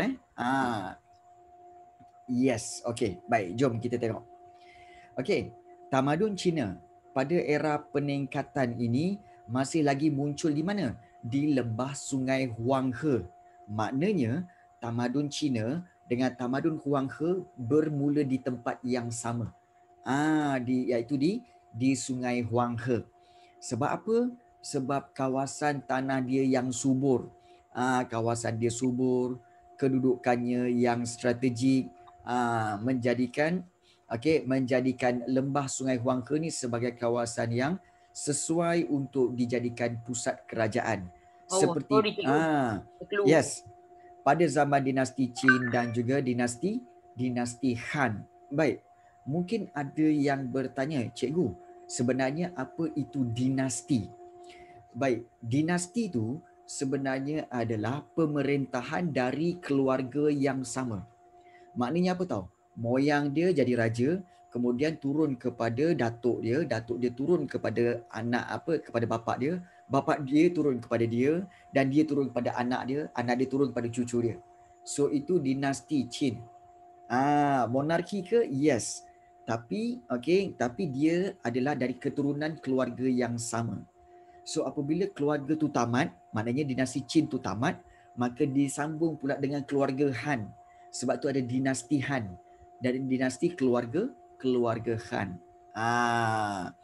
eh. Ah. Yes, okey. Baik, jom kita tengok. Okey, tamadun Cina pada era peningkatan ini masih lagi muncul di mana? Di lembah Sungai Huanghe. Maknanya tamadun Cina dengan tamadun Huanghe bermula di tempat yang sama. Ah, di iaitu di di Sungai Huanghe. Sebab apa? Sebab kawasan tanah dia yang subur. Ah, kawasan dia subur, kedudukannya yang strategik uh, menjadikan okey menjadikan lembah Sungai Huangke ni sebagai kawasan yang sesuai untuk dijadikan pusat kerajaan oh, seperti ah yes pada zaman dinasti Qin dan juga dinasti dinasti Han baik mungkin ada yang bertanya cikgu sebenarnya apa itu dinasti baik dinasti tu sebenarnya adalah pemerintahan dari keluarga yang sama. Maknanya apa tahu? Moyang dia jadi raja, kemudian turun kepada datuk dia, datuk dia turun kepada anak apa kepada bapa dia, bapa dia turun kepada dia dan dia turun kepada anak dia, anak dia turun kepada cucu dia. So itu dinasti Qin. Ah, monarki ke? Yes. Tapi okey, tapi dia adalah dari keturunan keluarga yang sama. So apabila keluarga tu tamat, maknanya dinasti Chin tu tamat, maka disambung pula dengan keluarga Han. Sebab tu ada dinasti Han dan dinasti keluarga keluarga Han. Ah.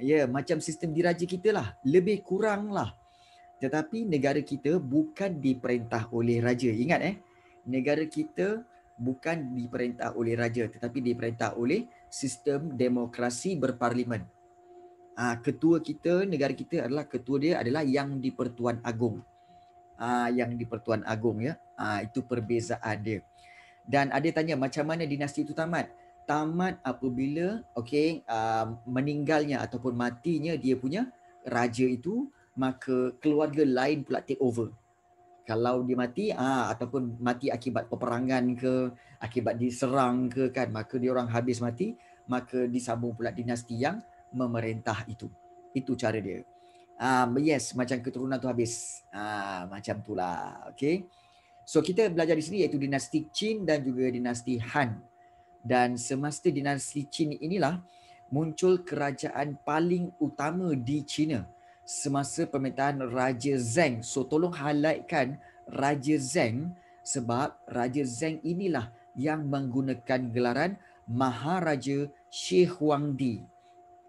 Ya, yeah, macam sistem diraja kita lah. Lebih kurang lah. Tetapi negara kita bukan diperintah oleh raja. Ingat eh. Negara kita bukan diperintah oleh raja. Tetapi diperintah oleh sistem demokrasi berparlimen uh, ketua kita negara kita adalah ketua dia adalah yang di Pertuan Agong. Uh, yang di Pertuan Agong ya. Uh, itu perbezaan dia. Dan ada tanya macam mana dinasti itu tamat? Tamat apabila okey uh, meninggalnya ataupun matinya dia punya raja itu maka keluarga lain pula take over. Kalau dia mati ah, ataupun mati akibat peperangan ke, akibat diserang ke kan, maka dia orang habis mati, maka disambung pula dinasti yang memerintah itu. Itu cara dia. Um, yes, macam keturunan tu habis. Uh, macam itulah. Okay. So kita belajar di sini iaitu dinasti Qin dan juga dinasti Han. Dan semasa dinasti Qin inilah muncul kerajaan paling utama di China semasa pemerintahan Raja Zeng. So tolong highlightkan Raja Zeng sebab Raja Zeng inilah yang menggunakan gelaran Maharaja Sheikh Wang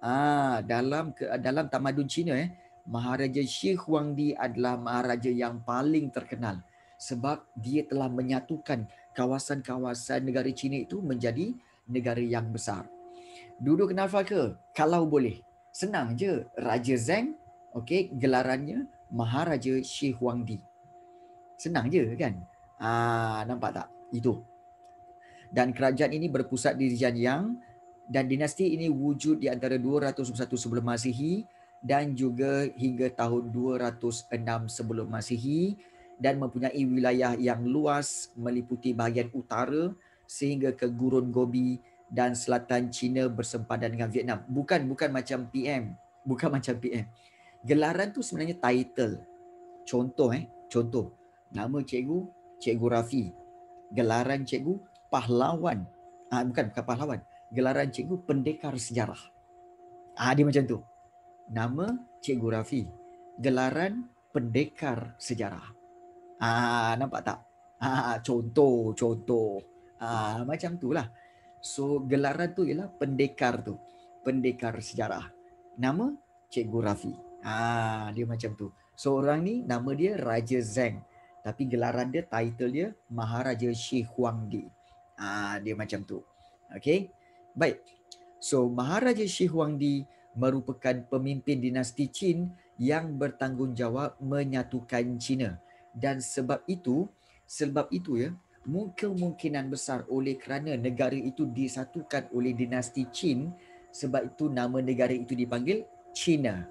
Ah, dalam ke, dalam tamadun Cina eh, Maharaja Shi Huangdi adalah maharaja yang paling terkenal sebab dia telah menyatukan kawasan-kawasan negara Cina itu menjadi negara yang besar. Duduk kenal ke? Kalau boleh. Senang je. Raja Zeng, okay, gelarannya Maharaja Shi Huangdi Senang je kan? Ah, nampak tak? Itu. Dan kerajaan ini berpusat di Jianyang dan dinasti ini wujud di antara 201 sebelum Masihi dan juga hingga tahun 206 sebelum Masihi dan mempunyai wilayah yang luas meliputi bahagian utara sehingga ke Gurun Gobi dan selatan China bersempadan dengan Vietnam. Bukan bukan macam PM, bukan macam PM. Gelaran tu sebenarnya title. Contoh eh, contoh. Nama cikgu Cikgu Rafi. Gelaran cikgu pahlawan. Ah bukan bukan pahlawan gelaran cikgu pendekar sejarah. Ah ha, dia macam tu. Nama cikgu Rafi, gelaran pendekar sejarah. Ah ha, nampak tak? Ah ha, contoh contoh. Ah ha, macam lah. So gelaran tu ialah pendekar tu. Pendekar sejarah. Nama cikgu Rafi. Ah ha, dia macam tu. So orang ni nama dia Raja Zeng. Tapi gelaran dia, title dia Maharaja Sheikh Huang Ah ha, dia macam tu. Okay. Baik. So Maharaja Shi Huangdi merupakan pemimpin dinasti Qin yang bertanggungjawab menyatukan China dan sebab itu sebab itu ya mungkin kemungkinan besar oleh kerana negara itu disatukan oleh dinasti Qin sebab itu nama negara itu dipanggil China.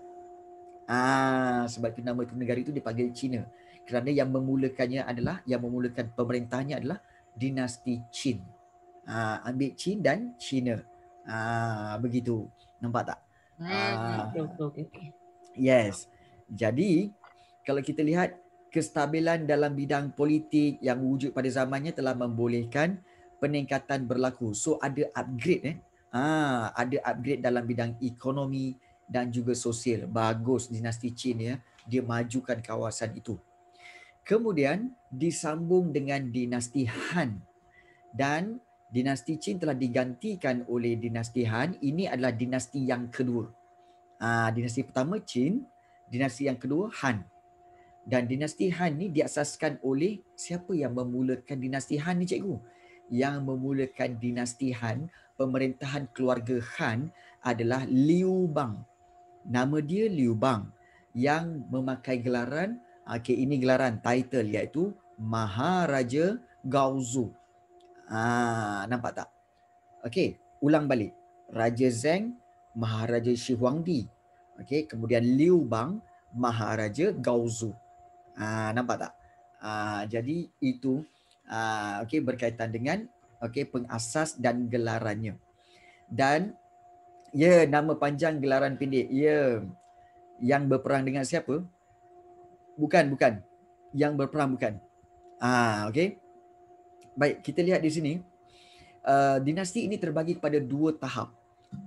Ah sebab itu nama itu negara itu dipanggil China kerana yang memulakannya adalah yang memulakan pemerintahnya adalah dinasti Qin uh, ambil Chin dan China. Uh, begitu. Nampak tak? Uh, yes. Jadi, kalau kita lihat kestabilan dalam bidang politik yang wujud pada zamannya telah membolehkan peningkatan berlaku. So ada upgrade eh. Ah, ada upgrade dalam bidang ekonomi dan juga sosial. Bagus dinasti Chin ya, dia majukan kawasan itu. Kemudian disambung dengan dinasti Han dan dinasti Qin telah digantikan oleh dinasti Han. Ini adalah dinasti yang kedua. Ha, dinasti pertama Qin, dinasti yang kedua Han. Dan dinasti Han ni diasaskan oleh siapa yang memulakan dinasti Han ni cikgu? Yang memulakan dinasti Han, pemerintahan keluarga Han adalah Liu Bang. Nama dia Liu Bang yang memakai gelaran, ah, okay, ini gelaran title iaitu Maharaja Gaozu. Ah, nampak tak? Okey, ulang balik. Raja Zeng, Maharaja Shi Huangdi. Okey, kemudian Liu Bang, Maharaja Gaozu. Ah, nampak tak? Ah, jadi itu ah, okey berkaitan dengan okey pengasas dan gelarannya. Dan ya yeah, nama panjang gelaran pendek. Ya. Yeah. Yang berperang dengan siapa? Bukan, bukan. Yang berperang bukan. Ah, okey baik kita lihat di sini uh, dinasti ini terbagi kepada dua tahap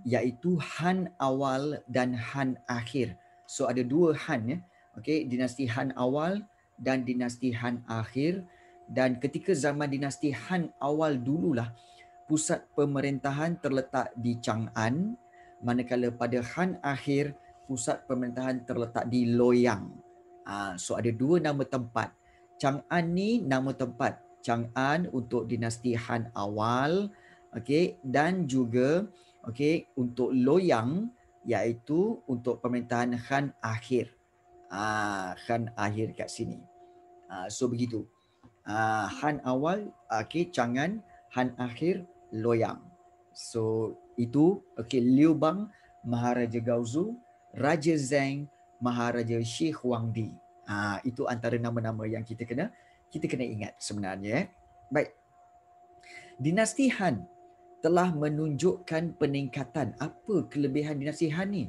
iaitu Han awal dan Han akhir. So ada dua Han ya. Okey, dinasti Han awal dan dinasti Han akhir dan ketika zaman dinasti Han awal dululah pusat pemerintahan terletak di Chang'an manakala pada Han akhir pusat pemerintahan terletak di Loyang. Uh, so ada dua nama tempat. Chang'an ni nama tempat Chang'an untuk dinasti Han awal okey dan juga okey untuk loyang, iaitu untuk pemerintahan Han akhir ah Han akhir kat sini ah so begitu ah Han awal okey Chang'an Han akhir loyang. so itu okey Liu Bang Maharaja Gaozu Raja Zeng Maharaja Shi Huangdi. ah itu antara nama-nama yang kita kena kita kena ingat sebenarnya. Eh. Baik. Dinasti Han telah menunjukkan peningkatan. Apa kelebihan dinasti Han ni?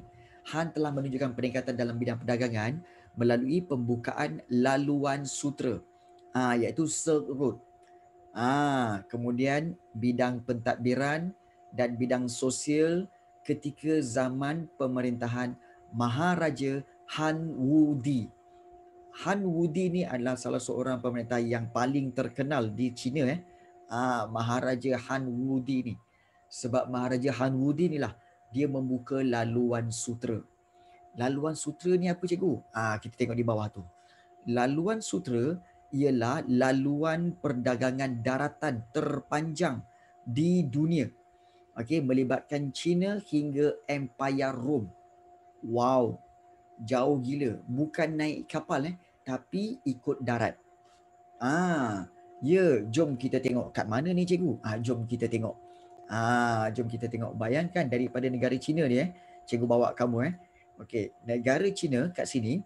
Han telah menunjukkan peningkatan dalam bidang perdagangan melalui pembukaan laluan sutra ah iaitu Silk Road. Ah kemudian bidang pentadbiran dan bidang sosial ketika zaman pemerintahan Maharaja Han Wudi Han Wudi ni adalah salah seorang pemerintah yang paling terkenal di China eh. Ah Maharaja Han Wudi ni. Sebab Maharaja Han Wudi ni lah, dia membuka laluan sutra. Laluan sutra ni apa cikgu? Ah kita tengok di bawah tu. Laluan sutra ialah laluan perdagangan daratan terpanjang di dunia. Okey, melibatkan China hingga Empire Rome. Wow. Jauh gila. Bukan naik kapal eh tapi ikut darat. Ah, ya, jom kita tengok kat mana ni cikgu? Ah, jom kita tengok. Ah, jom kita tengok. Bayangkan daripada negara China ni eh, cikgu bawa kamu eh. Okey, negara China kat sini.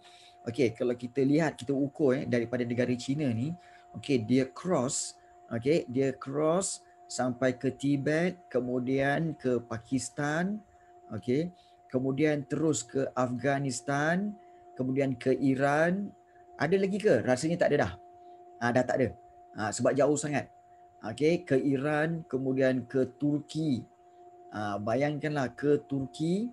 Okey, kalau kita lihat kita ukur eh daripada negara China ni, okey, dia cross, okey, dia cross sampai ke Tibet, kemudian ke Pakistan, okey, kemudian terus ke Afghanistan, kemudian ke Iran, ada lagi ke? Rasanya tak ada dah. Ha, dah tak ada. Ha, sebab jauh sangat. Okey, ke Iran, kemudian ke Turki. Ha, bayangkanlah ke Turki.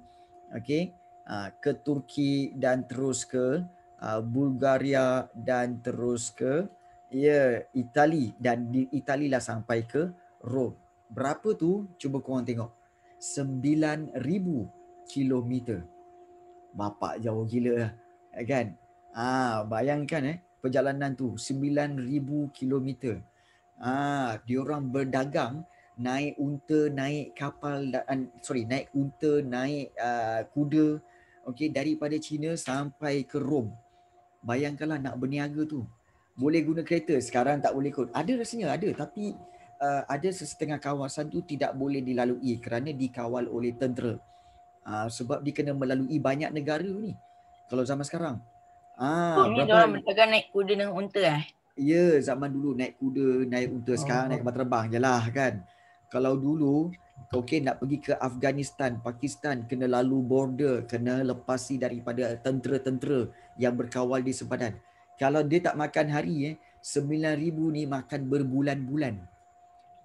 Okey, ha, ke Turki dan terus ke ha, Bulgaria dan terus ke ya yeah, Itali dan di Itali lah sampai ke Rom. Berapa tu? Cuba kau orang tengok. 9000 kilometer. Bapak jauh gila lah, kan Ah, bayangkan eh perjalanan tu 9000 km. Ah, dia orang berdagang naik unta, naik kapal dan sorry, naik unta, naik uh, kuda okey daripada China sampai ke Rom. Bayangkanlah nak berniaga tu. Boleh guna kereta, sekarang tak boleh kot. Ada rasanya ada tapi uh, ada sesetengah kawasan tu tidak boleh dilalui kerana dikawal oleh tentera. Uh, sebab dia kena melalui banyak negara ni. Kalau zaman sekarang, Ah, ni orang bertegang naik kuda dengan unta eh? Ya, zaman dulu naik kuda, naik unta oh. sekarang naik kapal terbang je lah kan. Kalau dulu, okay, nak pergi ke Afghanistan, Pakistan, kena lalu border, kena lepasi daripada tentera-tentera yang berkawal di sempadan. Kalau dia tak makan hari, eh, 9,000 ni makan berbulan-bulan.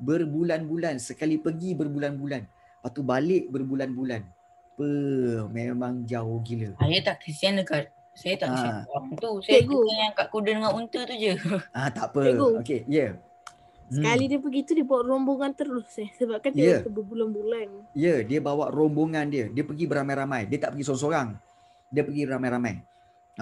Berbulan-bulan, sekali pergi berbulan-bulan. Lepas balik berbulan-bulan. Per, memang jauh gila. Saya tak kesian dekat saya tak ha. tu. Saya Cikgu. yang kat kuda dengan unta tu je. Ah ha, tak apa. Okey, ya. Yeah. Hmm. Sekali dia pergi tu dia bawa rombongan terus eh. Sebab kan dia yeah. berbulan-bulan. Ya, yeah, dia bawa rombongan dia. Dia pergi beramai-ramai. Dia tak pergi seorang-seorang. Dia pergi ramai-ramai.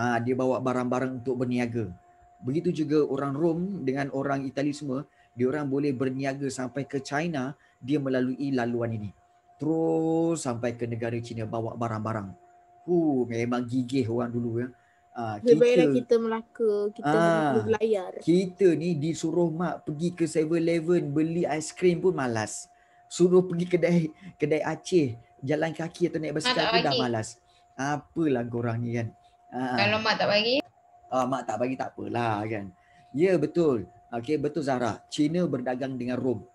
Ha, dia bawa barang-barang untuk berniaga. Begitu juga orang Rom dengan orang Itali semua, dia orang boleh berniaga sampai ke China, dia melalui laluan ini. Terus sampai ke negara China bawa barang-barang. Uh, memang gigih orang dulu ya. Ha, kita, kita lah kita Melaka, kita ha, berlayar. Kita ni disuruh mak pergi ke 7-Eleven beli aiskrim pun malas. Suruh pergi kedai kedai Aceh, jalan kaki atau naik basikal ah, pun dah malas. Apalah orang ni kan. Ha. Kalau mak tak bagi? Ah, mak tak bagi tak apalah kan. Ya betul. Okey betul Zara. Cina berdagang dengan Rom.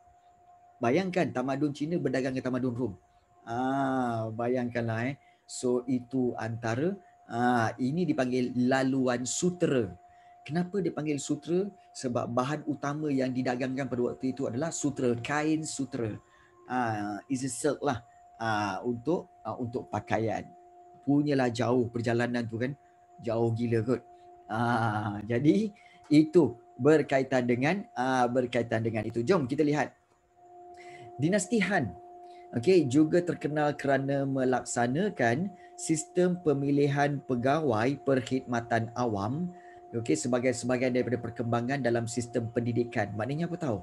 Bayangkan tamadun Cina berdagang dengan tamadun Rom. Ah, bayangkanlah eh. So itu antara uh, ini dipanggil laluan sutera. Kenapa dipanggil sutera? Sebab bahan utama yang didagangkan pada waktu itu adalah sutera, kain sutera. Ah uh, a silk lah uh, untuk uh, untuk pakaian. Punyalah jauh perjalanan tu kan. Jauh gila kot. Ah jadi itu berkaitan dengan uh, berkaitan dengan itu. Jom kita lihat. Dinasti Han Okey, juga terkenal kerana melaksanakan sistem pemilihan pegawai perkhidmatan awam okey sebagai sebahagian daripada perkembangan dalam sistem pendidikan. Maknanya apa tahu?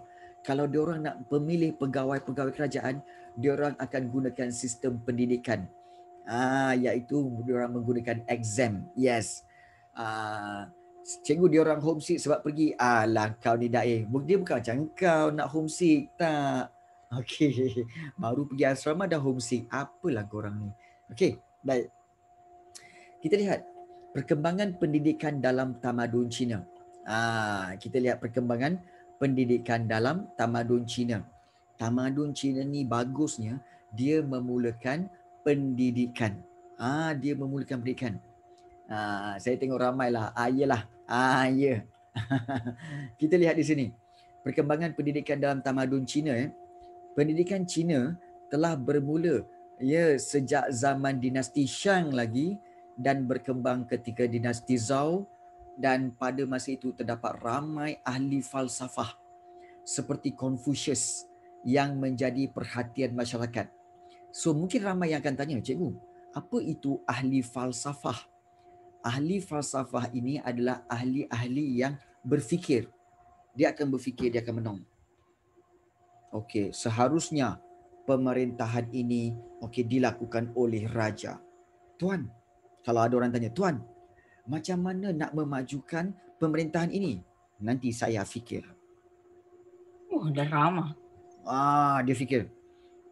Kalau orang nak pemilih pegawai-pegawai kerajaan, orang akan gunakan sistem pendidikan. Ah iaitu orang menggunakan exam. Yes. Ah cikgu diorang homesick sebab pergi alah kau ni dai. Eh. Dia bukan macam kau nak homesick tak. Okey, Baru pergi asrama dah homesick. Apalah korang ni. Okey, Baik. Kita lihat perkembangan pendidikan dalam tamadun Cina. Ah, kita lihat perkembangan pendidikan dalam tamadun Cina. Tamadun Cina ni bagusnya dia memulakan pendidikan. Ah, dia memulakan pendidikan. Ah, saya tengok ramailah. Ah, iyalah. Ah, ya. Yeah. kita lihat di sini. Perkembangan pendidikan dalam tamadun Cina eh pendidikan Cina telah bermula ya sejak zaman dinasti Shang lagi dan berkembang ketika dinasti Zhao dan pada masa itu terdapat ramai ahli falsafah seperti Confucius yang menjadi perhatian masyarakat. So mungkin ramai yang akan tanya, cikgu, apa itu ahli falsafah? Ahli falsafah ini adalah ahli-ahli yang berfikir. Dia akan berfikir, dia akan menong okey seharusnya pemerintahan ini okey dilakukan oleh raja tuan kalau ada orang tanya tuan macam mana nak memajukan pemerintahan ini nanti saya fikir oh dah ramah ah dia fikir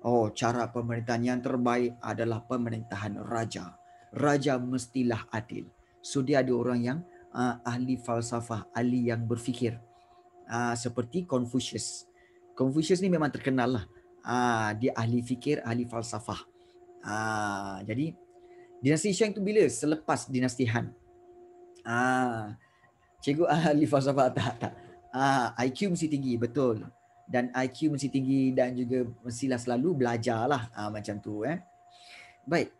oh cara pemerintahan yang terbaik adalah pemerintahan raja raja mestilah adil so dia ada orang yang uh, ahli falsafah ahli yang berfikir uh, seperti confucius Confucius ni memang terkenal lah. Uh, dia ahli fikir, ahli falsafah. Uh, jadi, dinasti Shang tu bila? Selepas dinasti Han. Uh, cikgu ahli falsafah tak, tak. Uh, IQ mesti tinggi, betul. Dan IQ mesti tinggi dan juga mestilah selalu belajar lah uh, macam tu. Eh. Baik,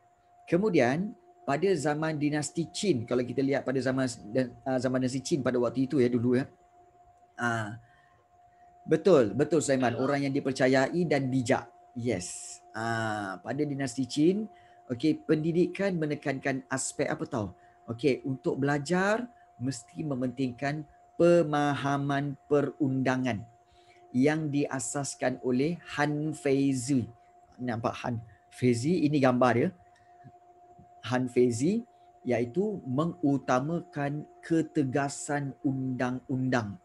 kemudian pada zaman dinasti Qin, kalau kita lihat pada zaman uh, zaman dinasti Qin pada waktu itu ya dulu ya. Betul, betul Saiman. Orang yang dipercayai dan bijak. Yes. Ah, pada dinasti Chin, okey, pendidikan menekankan aspek apa tahu? Okey, untuk belajar mesti mementingkan pemahaman perundangan yang diasaskan oleh Han Feizi. Nampak Han Feizi ini gambar dia. Han Feizi iaitu mengutamakan ketegasan undang-undang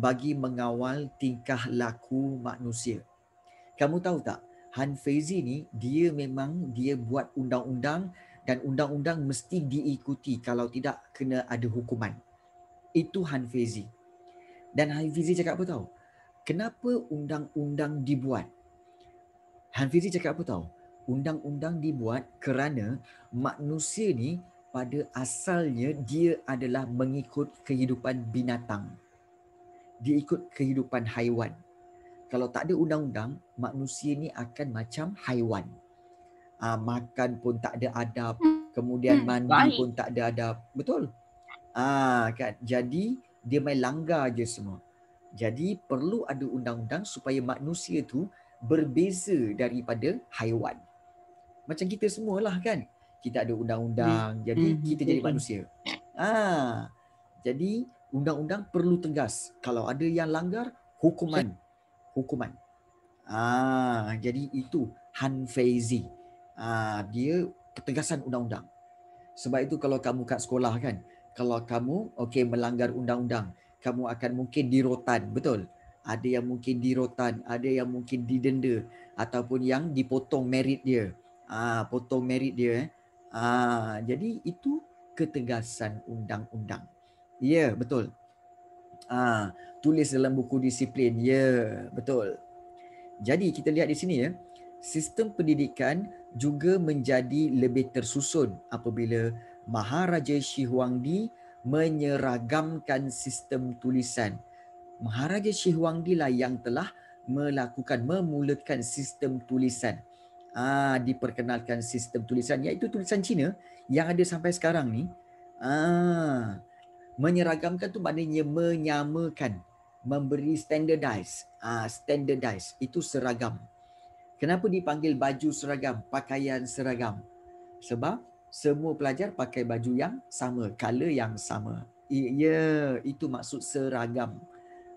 bagi mengawal tingkah laku manusia. Kamu tahu tak, Han Feizi ni dia memang dia buat undang-undang dan undang-undang mesti diikuti kalau tidak kena ada hukuman. Itu Han Feizi. Dan Han Feizi cakap apa tahu? Kenapa undang-undang dibuat? Han Feizi cakap apa tahu? Undang-undang dibuat kerana manusia ni pada asalnya dia adalah mengikut kehidupan binatang dia ikut kehidupan haiwan. Kalau tak ada undang-undang, manusia ni akan macam haiwan. Uh, makan pun tak ada adab, hmm. kemudian hmm, mandi pun tak ada adab. Betul? Ah kan. Jadi dia main langgar aje semua. Jadi perlu ada undang-undang supaya manusia tu berbeza daripada haiwan. Macam kita semualah kan. Kita ada undang-undang, jadi kita jadi manusia. Ah. Jadi undang-undang perlu tegas. Kalau ada yang langgar, hukuman. Hukuman. Ah, jadi itu Han Feizi. Ah, dia ketegasan undang-undang. Sebab itu kalau kamu kat sekolah kan, kalau kamu okey melanggar undang-undang, kamu akan mungkin dirotan, betul? Ada yang mungkin dirotan, ada yang mungkin didenda ataupun yang dipotong merit dia. Ah, potong merit dia eh. Ah, jadi itu ketegasan undang-undang. Ya, yeah, betul. Ah, tulis dalam buku disiplin. Ya, yeah, betul. Jadi kita lihat di sini ya, sistem pendidikan juga menjadi lebih tersusun apabila Maharaja Shi Huangdi menyeragamkan sistem tulisan. Maharaja Shi Huangdi lah yang telah melakukan memulakan sistem tulisan. Ah, diperkenalkan sistem tulisan iaitu tulisan Cina yang ada sampai sekarang ni. Ah, menyeragamkan tu maknanya menyamakan memberi standardize uh, standardize itu seragam kenapa dipanggil baju seragam pakaian seragam sebab semua pelajar pakai baju yang sama color yang sama ya yeah, itu maksud seragam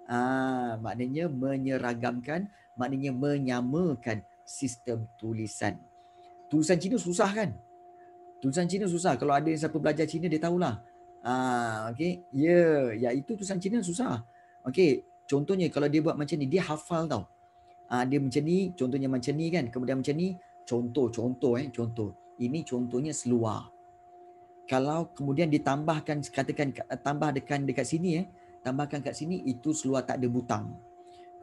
uh, maknanya menyeragamkan maknanya menyamakan sistem tulisan tulisan Cina susah kan tulisan Cina susah kalau ada yang siapa belajar Cina dia tahulah Ah, okey. Ya, yeah. iaitu tulisan Cina susah. Okay, contohnya kalau dia buat macam ni, dia hafal tau. Ah, dia macam ni, contohnya macam ni kan. Kemudian macam ni, contoh, contoh eh, contoh. Ini contohnya seluar. Kalau kemudian ditambahkan katakan tambah dekat dekat sini eh, tambahkan kat sini itu seluar tak ada butang.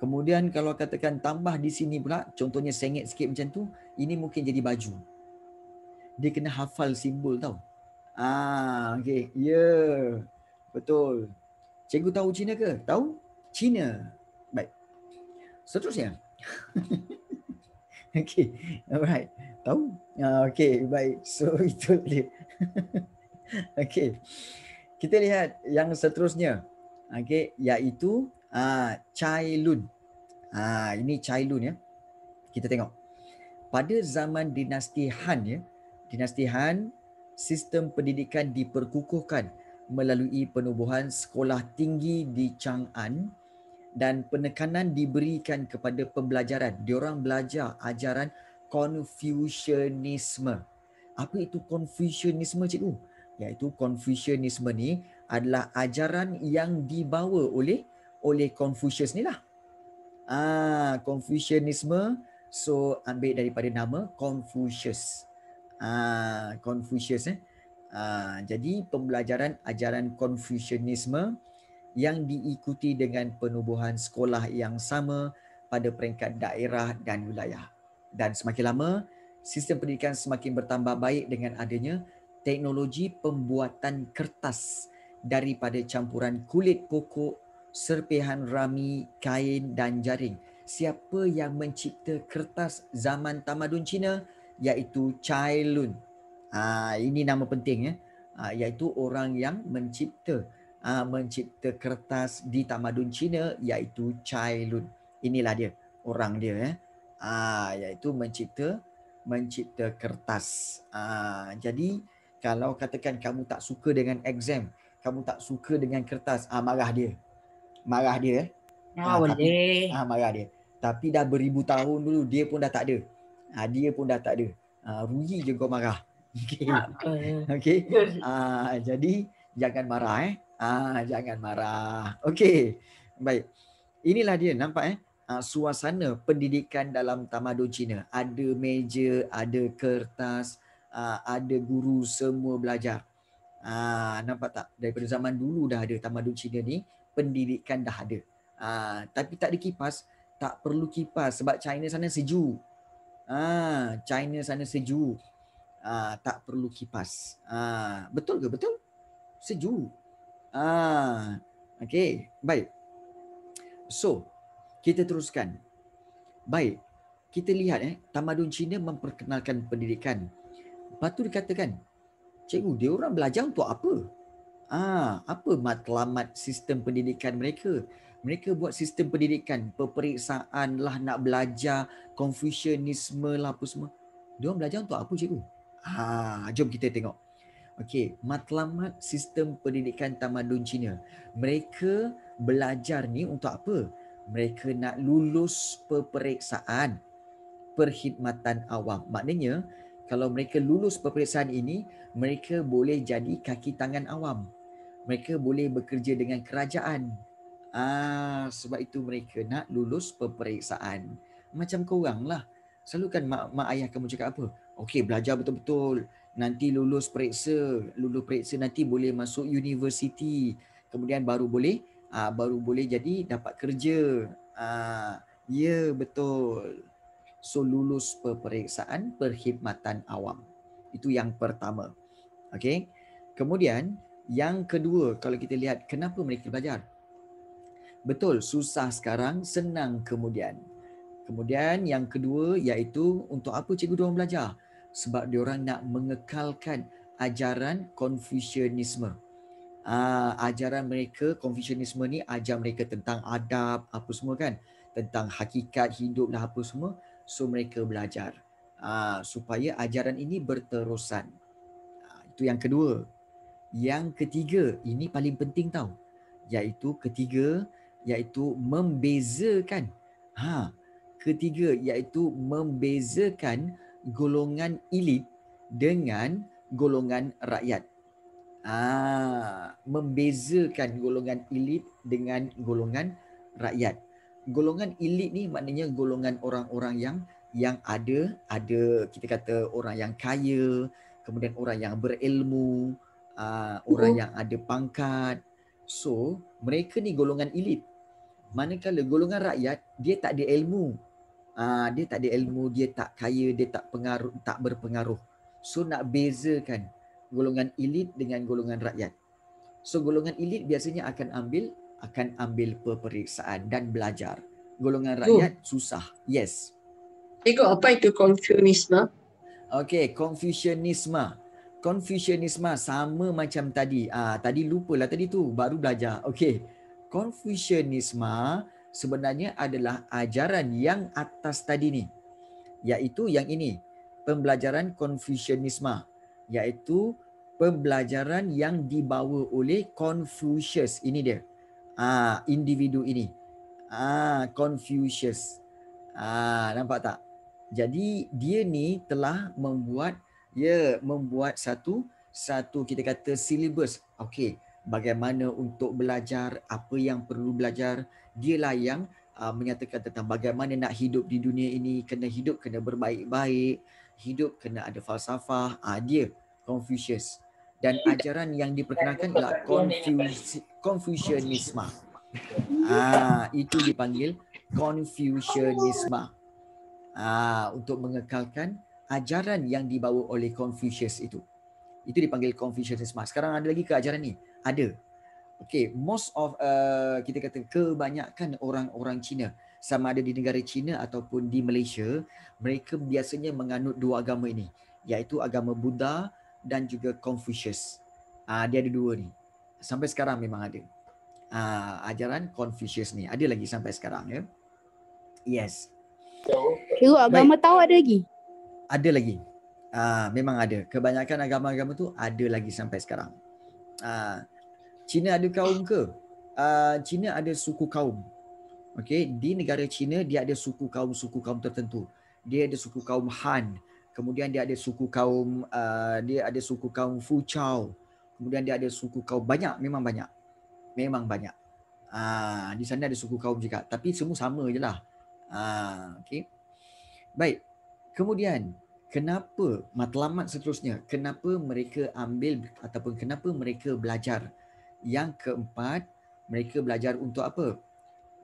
Kemudian kalau katakan tambah di sini pula, contohnya sengit sikit macam tu, ini mungkin jadi baju. Dia kena hafal simbol tau. Ah, okay, Ya. Yeah. Betul. Cikgu tahu Cina ke? Tahu? Cina. Baik. Seterusnya. okay, Alright. Tahu? Ah, okey. Baik. So, itu dia. okey. Kita lihat yang seterusnya. okay, Iaitu ah, Chai Lun. Ah, ini Chai Lun ya. Kita tengok. Pada zaman dinasti Han ya. Dinasti Han sistem pendidikan diperkukuhkan melalui penubuhan sekolah tinggi di Chang'an dan penekanan diberikan kepada pembelajaran. Diorang belajar ajaran Confucianisme. Apa itu Confucianisme, cikgu? Iaitu Confucianisme ni adalah ajaran yang dibawa oleh oleh Confucius ni lah. Ah, Confucianisme. So, ambil daripada nama Confucius. Ah, Confucius eh. Ah, jadi pembelajaran ajaran Confucianisme yang diikuti dengan penubuhan sekolah yang sama pada peringkat daerah dan wilayah. Dan semakin lama, sistem pendidikan semakin bertambah baik dengan adanya teknologi pembuatan kertas daripada campuran kulit pokok, serpihan rami, kain dan jaring. Siapa yang mencipta kertas zaman tamadun Cina? iaitu Chailun. Ah, ini nama penting ya. Ah, iaitu orang yang mencipta ah, mencipta kertas di tamadun Cina iaitu Chailun. Inilah dia orang dia ya. iaitu mencipta mencipta kertas. jadi kalau katakan kamu tak suka dengan exam, kamu tak suka dengan kertas, ah marah dia. Marah dia. Ya. Ah, boleh. Ah, marah dia. Tapi dah beribu tahun dulu, dia pun dah tak ada ha, dia pun dah tak ada. Ha, rugi je kau marah. Okey. Ah, Okey. Ha, jadi jangan marah eh. Ha, jangan marah. Okey. Baik. Inilah dia nampak eh. Ha, suasana pendidikan dalam tamadun Cina. Ada meja, ada kertas, ha, ada guru semua belajar. Ha, nampak tak? Daripada zaman dulu dah ada tamadun Cina ni, pendidikan dah ada. Ha, tapi tak ada kipas, tak perlu kipas sebab China sana sejuk. Ah, ha, China sana sejuk. Ah, tak perlu kipas. Ah, betul ke? Betul. Sejuk. Ah, okay. Baik. So, kita teruskan. Baik. Kita lihat eh, tamadun China memperkenalkan pendidikan. Batu dikatakan, cikgu, dia orang belajar untuk apa? Ah, apa matlamat sistem pendidikan mereka? mereka buat sistem pendidikan, peperiksaan lah nak belajar konfusianisme lah apa semua. Diorang belajar untuk apa cikgu? Ah, jom kita tengok. Okey, matlamat sistem pendidikan tamadun Cina. Mereka belajar ni untuk apa? Mereka nak lulus peperiksaan perkhidmatan awam. Maknanya kalau mereka lulus peperiksaan ini, mereka boleh jadi kaki tangan awam. Mereka boleh bekerja dengan kerajaan, Ah, sebab itu mereka nak lulus peperiksaan. Macam korang lah. Selalu kan mak, mak ayah kamu cakap apa? Okey, belajar betul-betul. Nanti lulus periksa. Lulus periksa nanti boleh masuk universiti. Kemudian baru boleh ah, baru boleh jadi dapat kerja. Ah, ya, yeah, betul. So, lulus peperiksaan perkhidmatan awam. Itu yang pertama. Okey. Kemudian, yang kedua kalau kita lihat kenapa mereka belajar. Betul, susah sekarang, senang kemudian. Kemudian yang kedua iaitu untuk apa cikgu diorang belajar? Sebab diorang nak mengekalkan ajaran Confucianisme. Ah, ajaran mereka, Confucianisme ni ajar mereka tentang adab, apa semua kan? Tentang hakikat hidup lah apa semua. So mereka belajar. Ah, supaya ajaran ini berterusan. Ah, itu yang kedua. Yang ketiga, ini paling penting tau. Iaitu ketiga, iaitu membezakan ha ketiga iaitu membezakan golongan elit dengan golongan rakyat ha membezakan golongan elit dengan golongan rakyat golongan elit ni maknanya golongan orang-orang yang yang ada ada kita kata orang yang kaya kemudian orang yang berilmu uh, orang yang ada pangkat so mereka ni golongan elit manakala golongan rakyat dia tak ada ilmu uh, dia tak ada ilmu dia tak kaya dia tak pengaruh tak berpengaruh so nak bezakan golongan elit dengan golongan rakyat so golongan elit biasanya akan ambil akan ambil peperiksaan dan belajar golongan rakyat Ooh. susah yes tengok apa itu konfusianisme ah? okey konfusianisme konfusianisme sama macam tadi ah uh, tadi lupalah tadi tu baru belajar okey Konfusianisme sebenarnya adalah ajaran yang atas tadi ni. yaitu yang ini, pembelajaran Konfusianisme, yaitu pembelajaran yang dibawa oleh Confucius. Ini dia. Ah, individu ini. Ah, Confucius. Ah, nampak tak? Jadi dia ni telah membuat ya membuat satu satu kita kata syllabus. okay bagaimana untuk belajar, apa yang perlu belajar. Dialah yang uh, menyatakan tentang bagaimana nak hidup di dunia ini, kena hidup, kena berbaik-baik, hidup kena ada falsafah. Uh, dia, Confucius. Dan ajaran yang diperkenalkan adalah Confucianisme. Ah, itu dipanggil Confucianisme. Ah, untuk mengekalkan ajaran yang dibawa oleh Confucius itu. Itu dipanggil Confucianisme. Sekarang ada lagi ke ajaran ni? ada. Okay, most of uh, kita kata kebanyakan orang-orang Cina sama ada di negara Cina ataupun di Malaysia, mereka biasanya menganut dua agama ini, iaitu agama Buddha dan juga Confucius. uh, dia ada dua ni. Sampai sekarang memang ada. uh, ajaran Confucius ni ada lagi sampai sekarang ya. Yes. Hero agama tahu ada lagi? Ada lagi. uh, memang ada. Kebanyakan agama-agama tu ada lagi sampai sekarang. uh, Cina ada kaum ke? Uh, Cina ada suku kaum. Okey, di negara Cina dia ada suku kaum suku kaum tertentu. Dia ada suku kaum Han, kemudian dia ada suku kaum uh, dia ada suku kaum Fuchao. Kemudian dia ada suku kaum banyak, memang banyak. Memang banyak. Uh, di sana ada suku kaum juga, tapi semua sama je lah. Uh, okay. Baik. Kemudian, kenapa matlamat seterusnya? Kenapa mereka ambil ataupun kenapa mereka belajar? Yang keempat, mereka belajar untuk apa?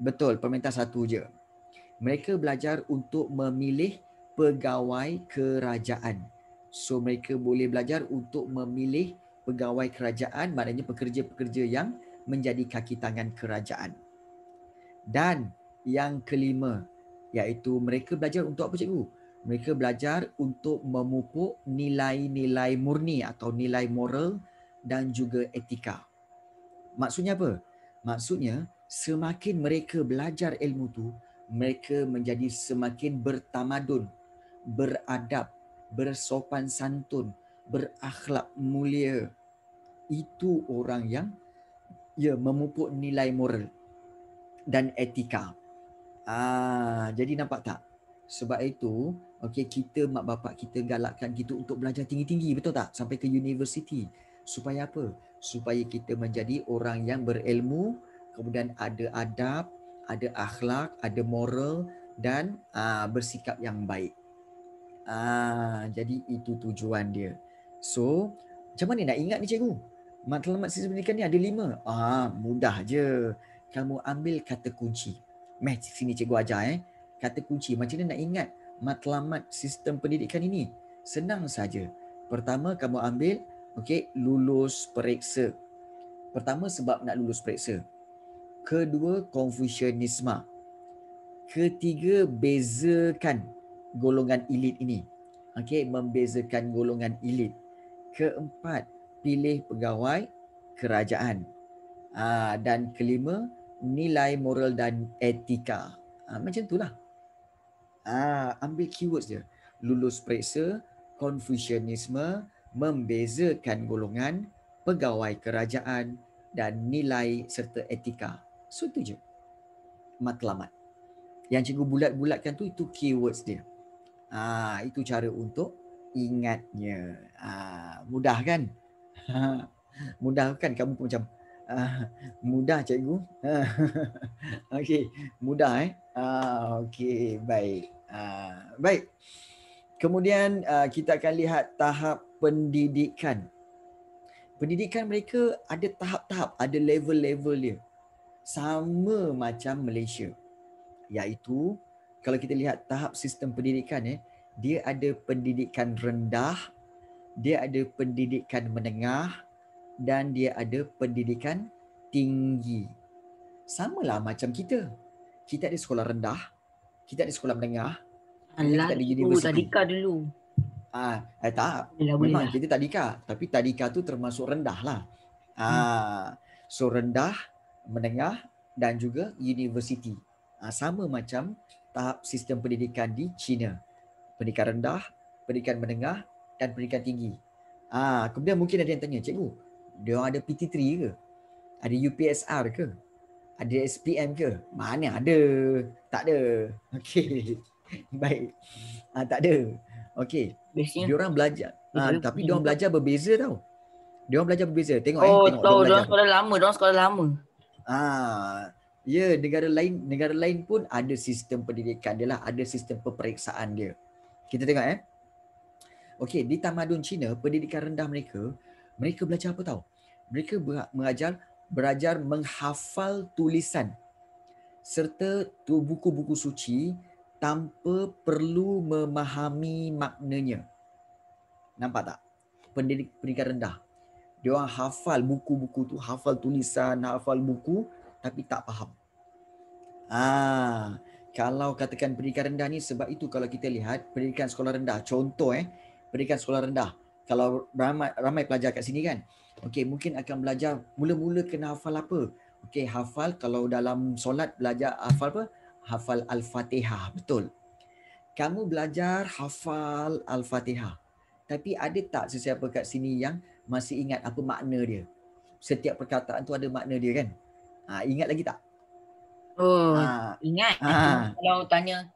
Betul, permintaan satu je. Mereka belajar untuk memilih pegawai kerajaan. So mereka boleh belajar untuk memilih pegawai kerajaan, maknanya pekerja-pekerja yang menjadi kaki tangan kerajaan. Dan yang kelima, iaitu mereka belajar untuk apa cikgu? Mereka belajar untuk memupuk nilai-nilai murni atau nilai moral dan juga etika. Maksudnya apa? Maksudnya semakin mereka belajar ilmu tu, mereka menjadi semakin bertamadun, beradab, bersopan santun, berakhlak mulia. Itu orang yang ya memupuk nilai moral dan etika. Ah, jadi nampak tak? Sebab itu, okey kita mak bapak kita galakkan kita untuk belajar tinggi-tinggi, betul tak? Sampai ke universiti. Supaya apa? supaya kita menjadi orang yang berilmu, kemudian ada adab, ada akhlak, ada moral dan uh, bersikap yang baik. Uh, jadi itu tujuan dia. So, macam mana nak ingat ni cikgu? Matlamat sistem pendidikan ni ada lima. Ah, mudah je. Kamu ambil kata kunci. Meh, sini cikgu ajar eh. Kata kunci. Macam mana nak ingat matlamat sistem pendidikan ini? Senang saja. Pertama, kamu ambil okey lulus periksa pertama sebab nak lulus periksa kedua konfusianisme ketiga bezakan golongan elit ini okey membezakan golongan elit keempat pilih pegawai kerajaan Aa, ah, dan kelima nilai moral dan etika Aa, ah, macam itulah Aa, ah, ambil keywords dia lulus periksa konfusianisme membezakan golongan pegawai kerajaan dan nilai serta etika. So itu matlamat. Yang cikgu bulat-bulatkan tu itu keywords dia. Ha, itu cara untuk ingatnya. Ha, mudah kan? Ha, mudah kan kamu pun macam ha, mudah cikgu? Ha, okey, mudah eh. Ha, okey, baik. Ha, baik. Kemudian ha, kita akan lihat tahap pendidikan. Pendidikan mereka ada tahap-tahap, ada level-level dia. Sama macam Malaysia. Iaitu kalau kita lihat tahap sistem pendidikan eh, dia ada pendidikan rendah, dia ada pendidikan menengah dan dia ada pendidikan tinggi. Sama lah macam kita. Kita ada sekolah rendah, kita ada sekolah menengah, Alah, kita ada universiti. Tadika dulu. Ah, eh, tak. Yalah, Memang bolehlah. kita tadika, tapi tadika tu termasuk rendah lah. Ah, hmm. so rendah, menengah dan juga university. Ah, sama macam tahap sistem pendidikan di China. Pendidikan rendah, pendidikan menengah dan pendidikan tinggi. Ah, kemudian mungkin ada yang tanya, cikgu, dia orang ada PT3 ke? Ada UPSR ke? Ada SPM ke? Mana ada? Tak ada. Okey. Baik. Ah, tak ada. Okey. Dia orang belajar. Ha, tapi dia orang belajar berbeza tau. Dia orang belajar berbeza. Tengok eh, oh, eh, tengok. Oh, dia sekolah lama, dia sekolah lama. Ah. Ya, yeah, negara lain negara lain pun ada sistem pendidikan dia lah, ada sistem peperiksaan dia. Kita tengok eh. Okey, di tamadun Cina, pendidikan rendah mereka, mereka belajar apa tau? Mereka mengajar belajar menghafal tulisan serta buku-buku suci tanpa perlu memahami maknanya. Nampak tak? Pendidik peringkat rendah. Dia orang hafal buku-buku tu, hafal tulisan, hafal buku tapi tak faham. Ah, kalau katakan pendidikan rendah ni sebab itu kalau kita lihat pendidikan sekolah rendah contoh eh pendidikan sekolah rendah kalau ramai ramai pelajar kat sini kan okey mungkin akan belajar mula-mula kena hafal apa okey hafal kalau dalam solat belajar hafal apa hafal Al-Fatihah. Betul. Kamu belajar hafal Al-Fatihah. Tapi ada tak sesiapa kat sini yang masih ingat apa makna dia? Setiap perkataan tu ada makna dia kan? Ha, ingat lagi tak? Oh, ha. ingat. Ha. Kalau tanya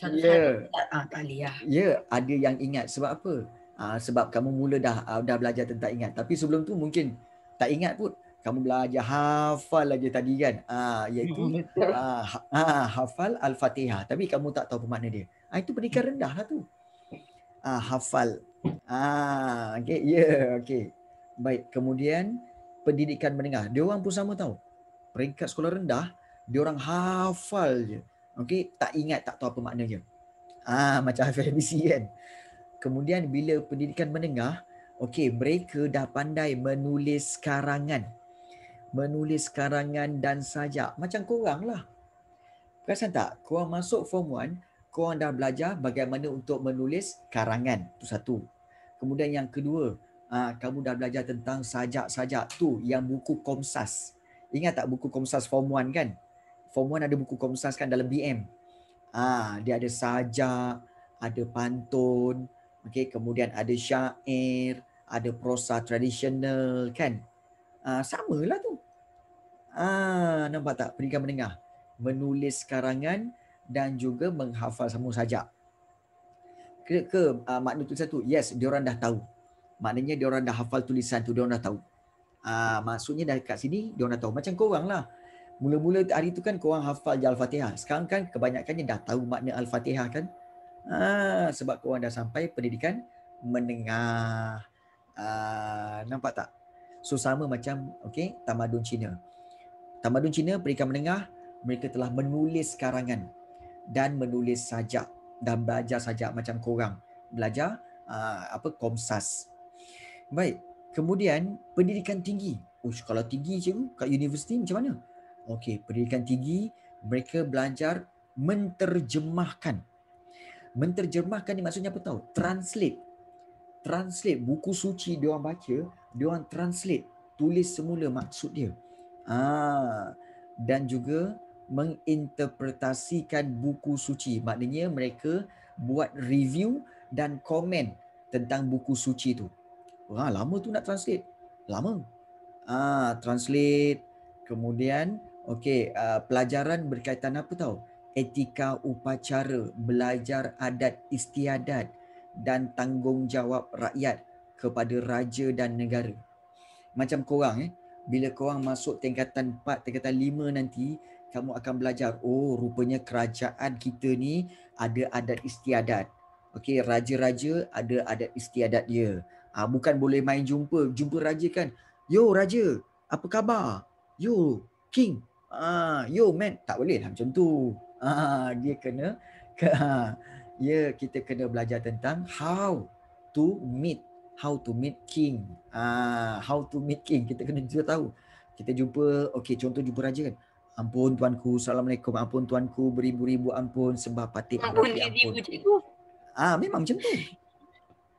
satu-satu yeah. Ya. tak boleh lah. Ya, yeah, ada yang ingat. Sebab apa? Ha, sebab kamu mula dah, ah, dah belajar tentang ingat. Tapi sebelum tu mungkin tak ingat pun kamu belajar hafal aja tadi kan ah iaitu ah, ha, ah hafal al-Fatihah tapi kamu tak tahu apa dia ah itu pendidikan rendah lah tu ah hafal ah okey ya yeah, okey baik kemudian pendidikan menengah dia orang pun sama tahu peringkat sekolah rendah dia orang hafal je okey tak ingat tak tahu apa maknanya ah macam hafal ABC kan kemudian bila pendidikan menengah okey mereka dah pandai menulis karangan menulis karangan dan sajak macam korang lah. Perasan tak? Korang masuk form 1, korang dah belajar bagaimana untuk menulis karangan. tu satu. Kemudian yang kedua, uh, kamu dah belajar tentang sajak-sajak tu yang buku komsas. Ingat tak buku komsas form 1 kan? Form 1 ada buku komsas kan dalam BM. Ah, dia ada sajak, ada pantun, okay, kemudian ada syair, ada prosa tradisional kan? Ah, uh, samalah tu. Ah, nampak tak pendidikan menengah? Menulis karangan dan juga menghafal sambung saja Ke, ke uh, makna tulisan tu? Yes, diorang dah tahu. Maknanya dia orang dah hafal tulisan tu, diorang dah tahu. Ah, maksudnya dah kat sini, diorang dah tahu. Macam korang lah. Mula-mula hari tu kan korang hafal je Al-Fatihah. Sekarang kan kebanyakannya dah tahu makna Al-Fatihah kan? Ah, sebab korang dah sampai pendidikan menengah. Ah, nampak tak? So sama macam okay, tamadun Cina. Tamadun Cina peringkat menengah mereka telah menulis karangan dan menulis sajak dan belajar sajak macam korang belajar ah, apa komsas. Baik, kemudian pendidikan tinggi. Ush, oh, kalau tinggi cikgu kat universiti macam mana? Okey, pendidikan tinggi mereka belajar menterjemahkan. Menterjemahkan ni maksudnya apa tahu? Translate. Translate buku suci dia orang baca, dia orang translate, tulis semula maksud dia. Ha. Dan juga menginterpretasikan buku suci. Maknanya mereka buat review dan komen tentang buku suci tu. Wah, lama tu nak translate. Lama. Ah, translate. Kemudian, okay uh, pelajaran berkaitan apa tahu? Etika upacara, belajar adat istiadat dan tanggungjawab rakyat kepada raja dan negara. Macam korang eh bila kau korang masuk tingkatan 4, tingkatan 5 nanti, kamu akan belajar, oh rupanya kerajaan kita ni ada adat istiadat. Okey, raja-raja ada adat istiadat dia. Ha, bukan boleh main jumpa, jumpa raja kan. Yo raja, apa khabar? Yo king, ah yo man, tak boleh lah macam tu. Ah dia kena ke, ha. ya kita kena belajar tentang how to meet how to meet king ah how to meet king kita kena juga tahu kita jumpa okey contoh jumpa raja kan ampun tuanku assalamualaikum ampun tuanku beribu-ribu ampun sembah pati ampun ampun ah memang macam tu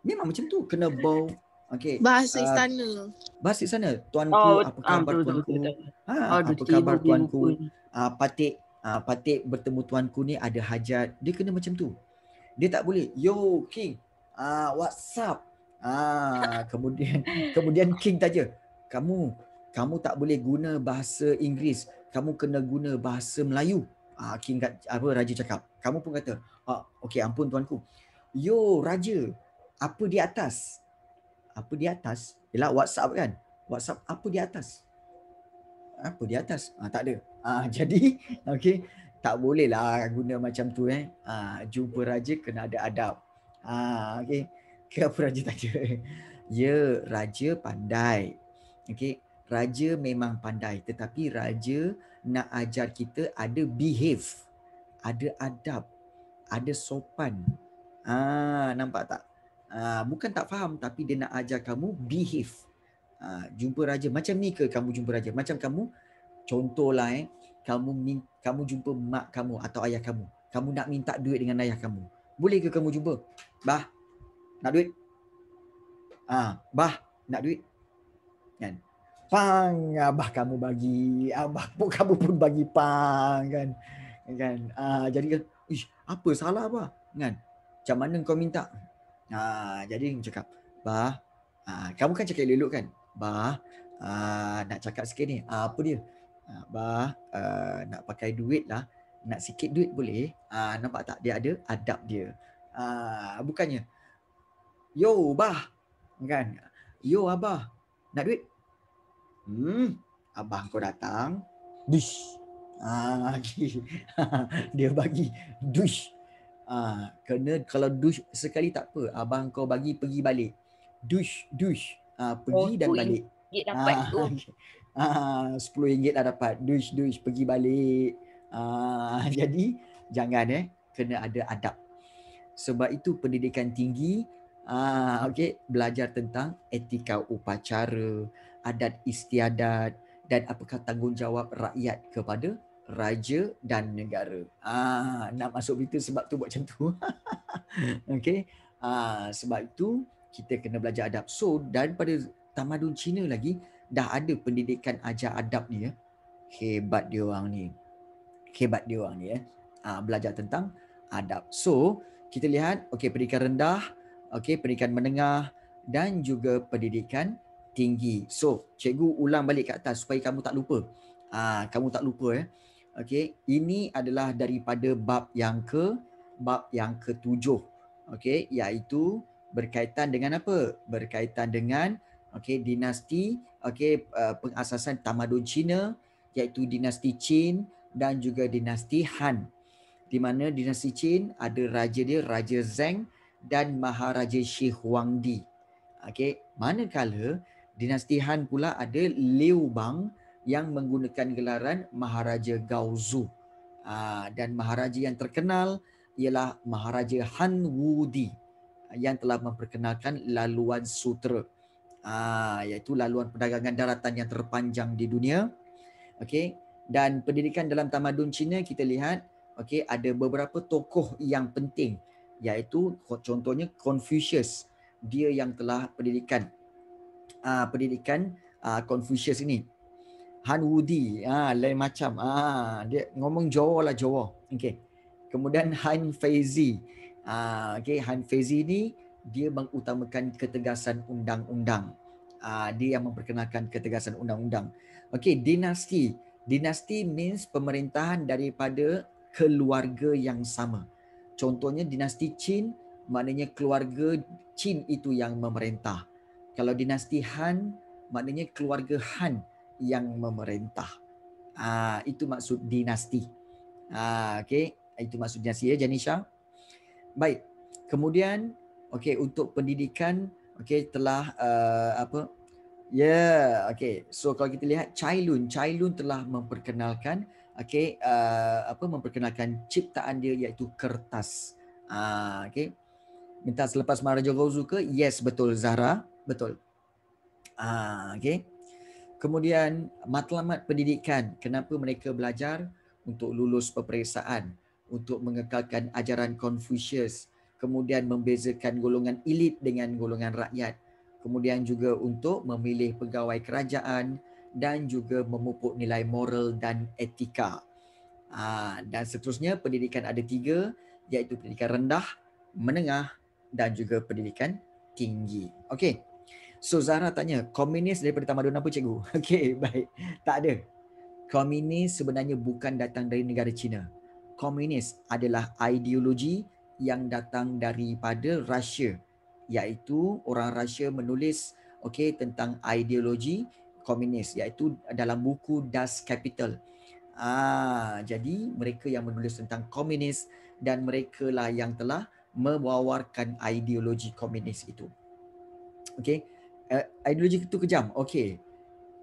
memang macam tu kena bow okey bahasa uh, istana bahasa istana tuanku oh, apa khabar um, tuanku ha oh, apa khabar tuanku ah pati ah pati bertemu tuanku ni ada hajat dia kena macam tu dia tak boleh yo king ah uh, whatsapp Ah, kemudian kemudian King tanya, "Kamu kamu tak boleh guna bahasa Inggeris. Kamu kena guna bahasa Melayu." Ah, King kat, apa raja cakap. Kamu pun kata, "Ah, okey ampun tuanku. Yo raja, apa di atas?" Apa di atas? Ialah WhatsApp kan? WhatsApp apa di atas? Apa di atas? Ah, tak ada. Ah, jadi okey, tak bolehlah guna macam tu eh. Ah, jumpa raja kena ada adab. Ah, okey ke apa raja tanya? ya, raja pandai. Okay, raja memang pandai tetapi raja nak ajar kita ada behave, ada adab, ada sopan. Ah, nampak tak? Ah, bukan tak faham tapi dia nak ajar kamu behave. Ah, jumpa raja macam ni ke kamu jumpa raja? Macam kamu contohlah eh, kamu kamu jumpa mak kamu atau ayah kamu. Kamu nak minta duit dengan ayah kamu. Boleh ke kamu jumpa? Bah, nak duit ah bah nak duit kan pang abah kamu bagi abah pun kamu pun bagi pang kan kan ah jadi kan, ish apa salah apa kan macam mana kau minta ah jadi cakap bah ah kamu kan cakap elok kan bah ah nak cakap sikit ni ah, apa dia ah, bah ah, nak pakai duit lah nak sikit duit boleh ah nampak tak dia ada adab dia ah bukannya Yo, bah. Kan? Yo, abah. Nak duit? Hmm. Abah kau datang. Dish. Ah, okay. Dia bagi dush. Ah, kena kalau dush sekali tak apa. Abang kau bagi pergi balik. Dush, dush. Ah, pergi oh, dan balik. Dapat ah, tu. Okay. ah, RM10 dah dapat. Dush, dush. Pergi balik. Ah, jadi, jangan eh. Kena ada adab. Sebab itu pendidikan tinggi Ah, okay, belajar tentang etika upacara, adat istiadat dan apakah tanggungjawab rakyat kepada raja dan negara. Ah, nak masuk berita sebab tu buat macam tu. okay, ah, sebab itu kita kena belajar adab. So, daripada tamadun Cina lagi, dah ada pendidikan ajar adab ni. Ya. Hebat dia orang ni. Hebat dia orang ni. Ya. Ah, belajar tentang adab. So, kita lihat, okay, pendidikan rendah, Okay, pendidikan menengah dan juga pendidikan tinggi. So, cikgu ulang balik ke atas supaya kamu tak lupa. Ah, kamu tak lupa ya. Okey, ini adalah daripada bab yang ke bab yang ketujuh. Okey, iaitu berkaitan dengan apa? Berkaitan dengan okey dinasti okey uh, pengasasan tamadun Cina iaitu dinasti Qin dan juga dinasti Han. Di mana dinasti Qin ada raja dia Raja Zeng dan Maharaja Sheikh Huang Di. Okey, manakala dinasti Han pula ada Liu Bang yang menggunakan gelaran Maharaja Gao Zu. Ah, dan Maharaja yang terkenal ialah Maharaja Han Wu Di ah, yang telah memperkenalkan laluan sutra. Ah, iaitu laluan perdagangan daratan yang terpanjang di dunia. Okey, dan pendidikan dalam tamadun Cina kita lihat okey ada beberapa tokoh yang penting iaitu contohnya Confucius dia yang telah pendidikan uh, pendidikan uh, Confucius ini Han Wudi ah uh, lain macam uh, dia ngomong Jawa lah Jawa okey kemudian Han Feizi uh, okey Han Feizi ni dia mengutamakan ketegasan undang-undang uh, dia yang memperkenalkan ketegasan undang-undang okey dinasti dinasti means pemerintahan daripada keluarga yang sama Contohnya dinasti Qin maknanya keluarga Qin itu yang memerintah. Kalau dinasti Han maknanya keluarga Han yang memerintah. Ah itu maksud dinasti. Ah okey, itu maksud dinasti ya Janisha. Baik. Kemudian okay untuk pendidikan okay telah uh, apa? Ya, yeah, okey. So kalau kita lihat Chai Lun, Chai Lun telah memperkenalkan okay, uh, apa memperkenalkan ciptaan dia iaitu kertas. Uh, okay. Minta selepas mara Gozu ke? Yes, betul Zahra. Betul. Uh, okay. Kemudian matlamat pendidikan. Kenapa mereka belajar? Untuk lulus peperiksaan. Untuk mengekalkan ajaran Confucius. Kemudian membezakan golongan elit dengan golongan rakyat. Kemudian juga untuk memilih pegawai kerajaan, dan juga memupuk nilai moral dan etika. Ah, dan seterusnya pendidikan ada tiga iaitu pendidikan rendah, menengah dan juga pendidikan tinggi. Okey. So Zahra tanya, komunis daripada tamadun apa cikgu? Okey, baik. Tak ada. Komunis sebenarnya bukan datang dari negara China. Komunis adalah ideologi yang datang daripada Rusia. Iaitu orang Rusia menulis okey tentang ideologi komunis iaitu dalam buku Das Kapital. Ah, jadi mereka yang menulis tentang komunis dan mereka lah yang telah mewawarkan ideologi komunis itu. Okey. Uh, ideologi itu kejam. Okey.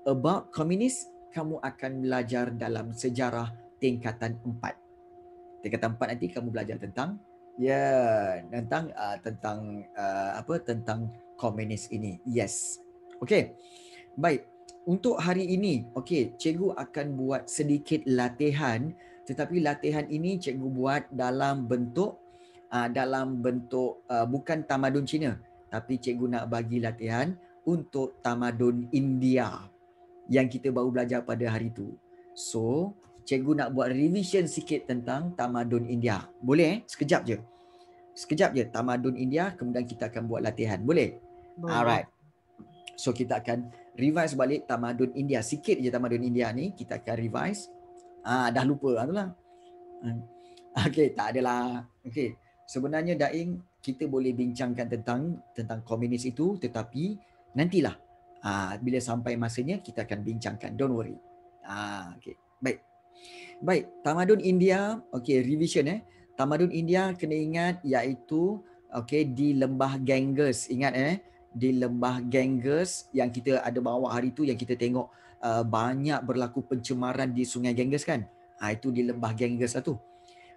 About komunis kamu akan belajar dalam sejarah tingkatan 4. Tingkatan 4 nanti kamu belajar tentang ya yeah, tentang uh, tentang uh, apa tentang komunis ini. Yes. Okey. Baik untuk hari ini, okey, cikgu akan buat sedikit latihan tetapi latihan ini cikgu buat dalam bentuk uh, dalam bentuk uh, bukan tamadun Cina tapi cikgu nak bagi latihan untuk tamadun India yang kita baru belajar pada hari itu. So, cikgu nak buat revision sikit tentang tamadun India. Boleh eh? Sekejap je. Sekejap je tamadun India kemudian kita akan buat latihan. Boleh? Boleh. Alright. So kita akan revise balik tamadun India sikit je tamadun India ni kita akan revise ah dah lupa itulah lah. Hmm. okey tak adalah okey sebenarnya daing kita boleh bincangkan tentang tentang komunis itu tetapi nantilah ah bila sampai masanya kita akan bincangkan don't worry ah okey baik baik tamadun India okey revision eh tamadun India kena ingat iaitu okey di lembah Ganges ingat eh di lembah Ganges yang kita ada bawa hari tu yang kita tengok uh, banyak berlaku pencemaran di Sungai Ganges kan. Ha, itu di lembah Ganges lah tu.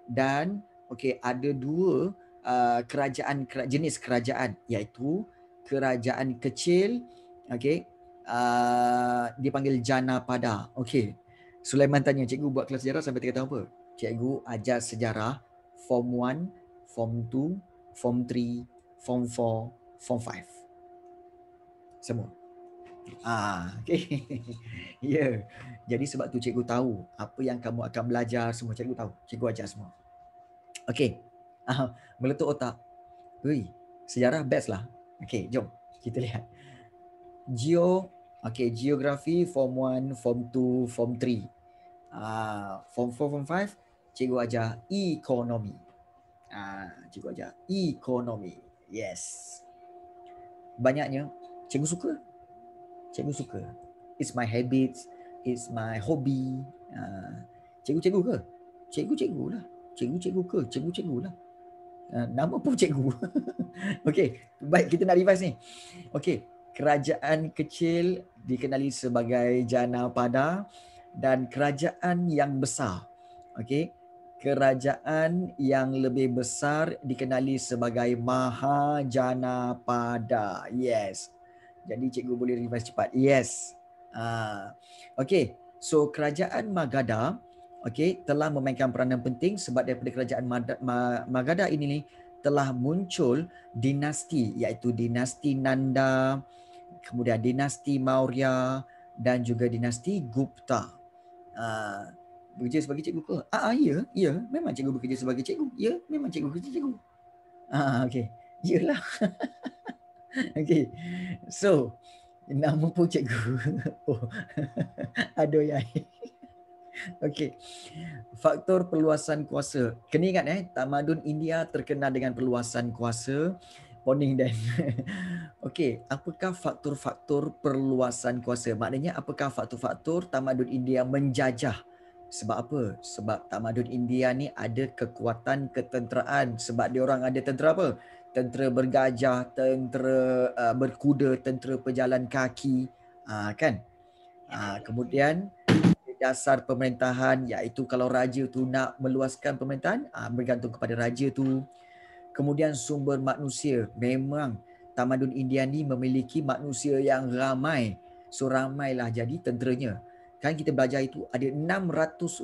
Dan okey ada dua uh, kerajaan jenis kerajaan iaitu kerajaan kecil okey uh, dipanggil Jana Pada. Okey. Sulaiman tanya cikgu buat kelas sejarah sampai tiga tahun apa? Cikgu ajar sejarah form 1, form 2, form 3, form 4, form 5 semua. Ah, okay. ya. Yeah. Jadi sebab tu cikgu tahu apa yang kamu akan belajar semua cikgu tahu. Cikgu ajar semua. Okay. Ah, meletup otak. Ui, sejarah best lah. Okay, jom kita lihat. Geo, okay, geografi form 1, form 2, form 3. Ah, form 4, form 5, cikgu ajar ekonomi. Ah, cikgu ajar ekonomi. Yes. Banyaknya cikgu suka cikgu suka it's my habits it's my hobby uh, cikgu-cikgu ke cikgu-cikgu lah cikgu-cikgu ke cikgu-cikgu lah ah, nama pun cikgu okay baik kita nak revise ni okay kerajaan kecil dikenali sebagai jana pada dan kerajaan yang besar okay kerajaan yang lebih besar dikenali sebagai Mahajanapada. Yes, jadi cikgu boleh revise cepat. Yes. Ah. Okey. So kerajaan Magadha okay, telah memainkan peranan penting sebab daripada kerajaan Magadha ini ni telah muncul dinasti iaitu dinasti Nanda, kemudian dinasti Maurya dan juga dinasti Gupta. Ah, bekerja sebagai cikgu ke? Ah, ah ya, ya, memang cikgu bekerja sebagai cikgu. Ya, memang cikgu kerja cikgu. Ah, okey. Iyalah. Okay. So, nama pun cikgu. Oh. Aduh ya. Okey. Faktor perluasan kuasa. Kena ingat eh, tamadun India terkenal dengan perluasan kuasa. Morning dan. Okay, apakah faktor-faktor perluasan kuasa? Maknanya apakah faktor-faktor tamadun India menjajah? Sebab apa? Sebab tamadun India ni ada kekuatan ketenteraan. Sebab dia orang ada tentera apa? tentera bergajah, tentera uh, berkuda, tentera pejalan kaki, uh, kan? Ya, uh, kemudian dasar pemerintahan iaitu kalau raja tu nak meluaskan pemerintahan uh, bergantung kepada raja tu. Kemudian sumber manusia memang tamadun India ni memiliki manusia yang ramai. So ramailah jadi tenteranya. Kan kita belajar itu ada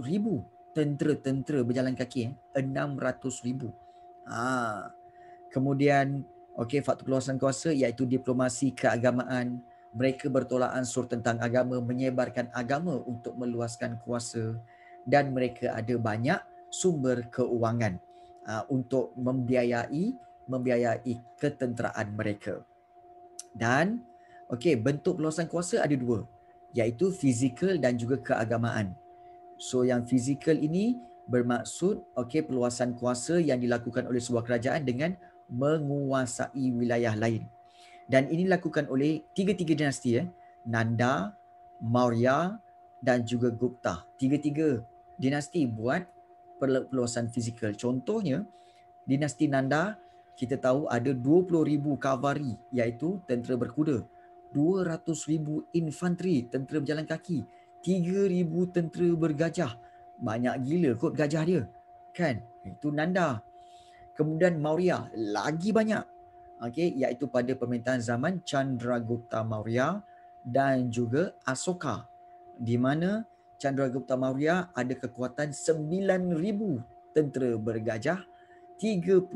ribu tentera-tentera berjalan kaki eh 600,000. Ah. Uh kemudian okey faktor perluasan kuasa iaitu diplomasi keagamaan mereka bertolak ansur tentang agama menyebarkan agama untuk meluaskan kuasa dan mereka ada banyak sumber keuangan uh, untuk membiayai membiayai ketenteraan mereka dan okey bentuk perluasan kuasa ada dua iaitu fizikal dan juga keagamaan so yang fizikal ini bermaksud okey peluasan kuasa yang dilakukan oleh sebuah kerajaan dengan menguasai wilayah lain. Dan ini dilakukan oleh tiga-tiga dinasti ya, Nanda, Maurya dan juga Gupta. Tiga-tiga dinasti buat perluasan fizikal. Contohnya dinasti Nanda kita tahu ada 20,000 kavari iaitu tentera berkuda, 200,000 infanteri tentera berjalan kaki, 3,000 tentera bergajah. Banyak gila kot gajah dia. Kan? Itu Nanda. Kemudian Maurya lagi banyak. Okey, iaitu pada pemerintahan zaman Chandragupta Maurya dan juga Asoka di mana Chandragupta Maurya ada kekuatan 9000 tentera bergajah, 30000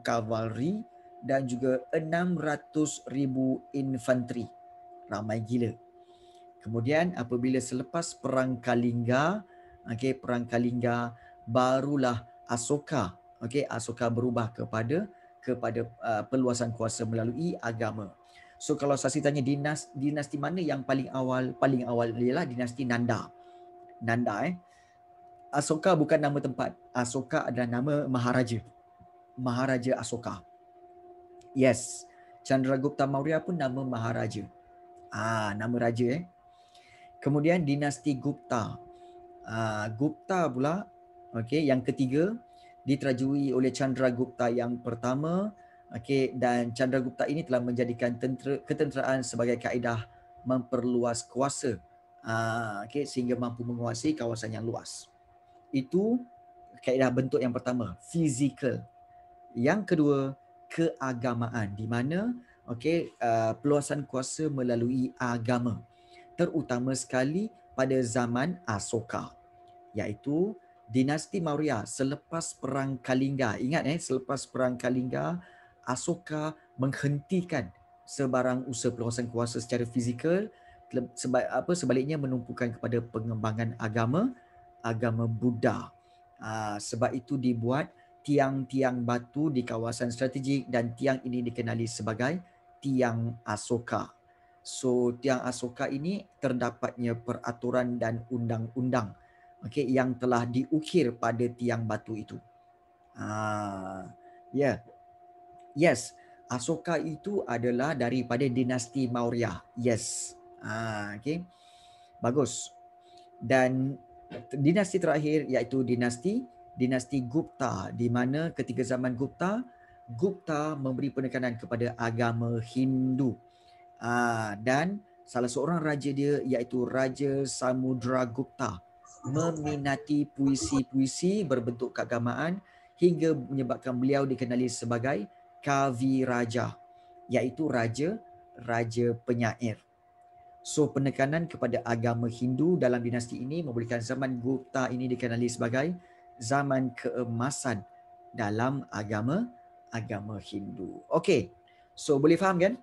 kavalri dan juga 600000 infanteri. Ramai gila. Kemudian apabila selepas perang Kalinga, okey perang Kalinga barulah Asoka okey asoka berubah kepada kepada uh, perluasan kuasa melalui agama. So kalau saya tanya dinas dinasti mana yang paling awal paling awal ialah dinasti Nanda. Nanda eh. Asoka bukan nama tempat. Asoka adalah nama maharaja. Maharaja Asoka. Yes. Chandragupta Maurya pun nama maharaja. Ah nama raja eh. Kemudian dinasti Gupta. Ah Gupta pula okey yang ketiga diterajui oleh Chandra Gupta yang pertama okay dan Chandra Gupta ini telah menjadikan tentera ketenteraan sebagai kaedah memperluas kuasa uh, okey sehingga mampu menguasai kawasan yang luas itu kaedah bentuk yang pertama physical yang kedua keagamaan di mana okay uh, ah, peluasan kuasa melalui agama terutama sekali pada zaman Asoka iaitu dinasti Maurya selepas perang Kalinga ingat eh selepas perang Kalinga Asoka menghentikan sebarang usaha perluasan kuasa secara fizikal apa sebaliknya menumpukan kepada pengembangan agama agama Buddha uh, sebab itu dibuat tiang-tiang batu di kawasan strategik dan tiang ini dikenali sebagai tiang Asoka so tiang Asoka ini terdapatnya peraturan dan undang-undang Okey, yang telah diukir pada tiang batu itu. Ah, ha, yeah. Yes, Asoka itu adalah daripada dinasti Maurya. Yes. Ah, ha, okay. Bagus. Dan dinasti terakhir iaitu dinasti dinasti Gupta di mana ketika zaman Gupta Gupta memberi penekanan kepada agama Hindu. Ah, dan salah seorang raja dia iaitu Raja Samudra Gupta meminati puisi-puisi berbentuk keagamaan hingga menyebabkan beliau dikenali sebagai Kavi Raja iaitu raja raja penyair. So penekanan kepada agama Hindu dalam dinasti ini memberikan zaman Gupta ini dikenali sebagai zaman keemasan dalam agama agama Hindu. Okey. So boleh faham kan?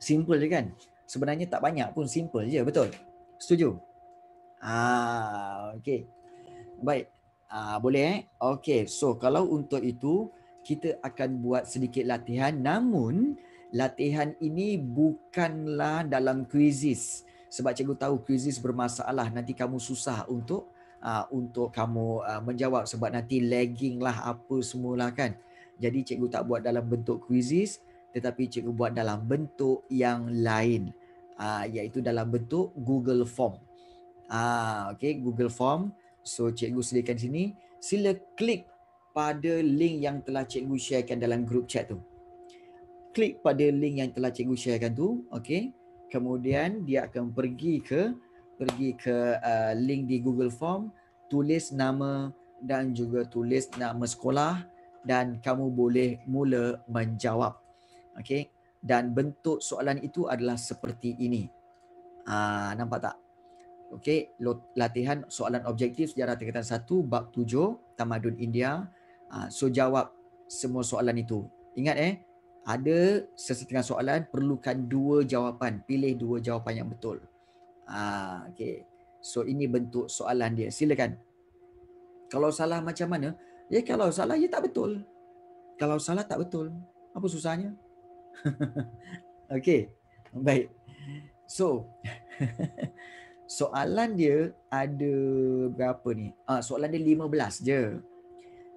Simple je kan? Sebenarnya tak banyak pun simple je, betul? Setuju? Ah, okey. Baik. Ah, boleh eh? Okey. So kalau untuk itu kita akan buat sedikit latihan namun latihan ini bukanlah dalam kuisis. Sebab cikgu tahu kuisis bermasalah nanti kamu susah untuk uh, untuk kamu uh, menjawab sebab nanti lagging lah apa semualah kan. Jadi cikgu tak buat dalam bentuk kuisis tetapi cikgu buat dalam bentuk yang lain uh, iaitu dalam bentuk Google Form. Ah, okey Google Form. So cikgu sediakan sini. Sila klik pada link yang telah cikgu sharekan dalam group chat tu. Klik pada link yang telah cikgu sharekan tu. okey. Kemudian dia akan pergi ke pergi ke uh, link di Google Form. Tulis nama dan juga tulis nama sekolah dan kamu boleh mula menjawab. okey. Dan bentuk soalan itu adalah seperti ini. Ah, nampak tak? Okey, latihan soalan objektif sejarah tingkatan 1 bab 7 tamadun India. Ah, so jawab semua soalan itu. Ingat eh, ada sesetengah soalan perlukan dua jawapan, pilih dua jawapan yang betul. Ah, okey. So ini bentuk soalan dia. Silakan. Kalau salah macam mana? Ya kalau salah ya tak betul. Kalau salah tak betul. Apa susahnya? okey. Baik. So Soalan dia ada berapa ni? Ah soalan dia lima belas je.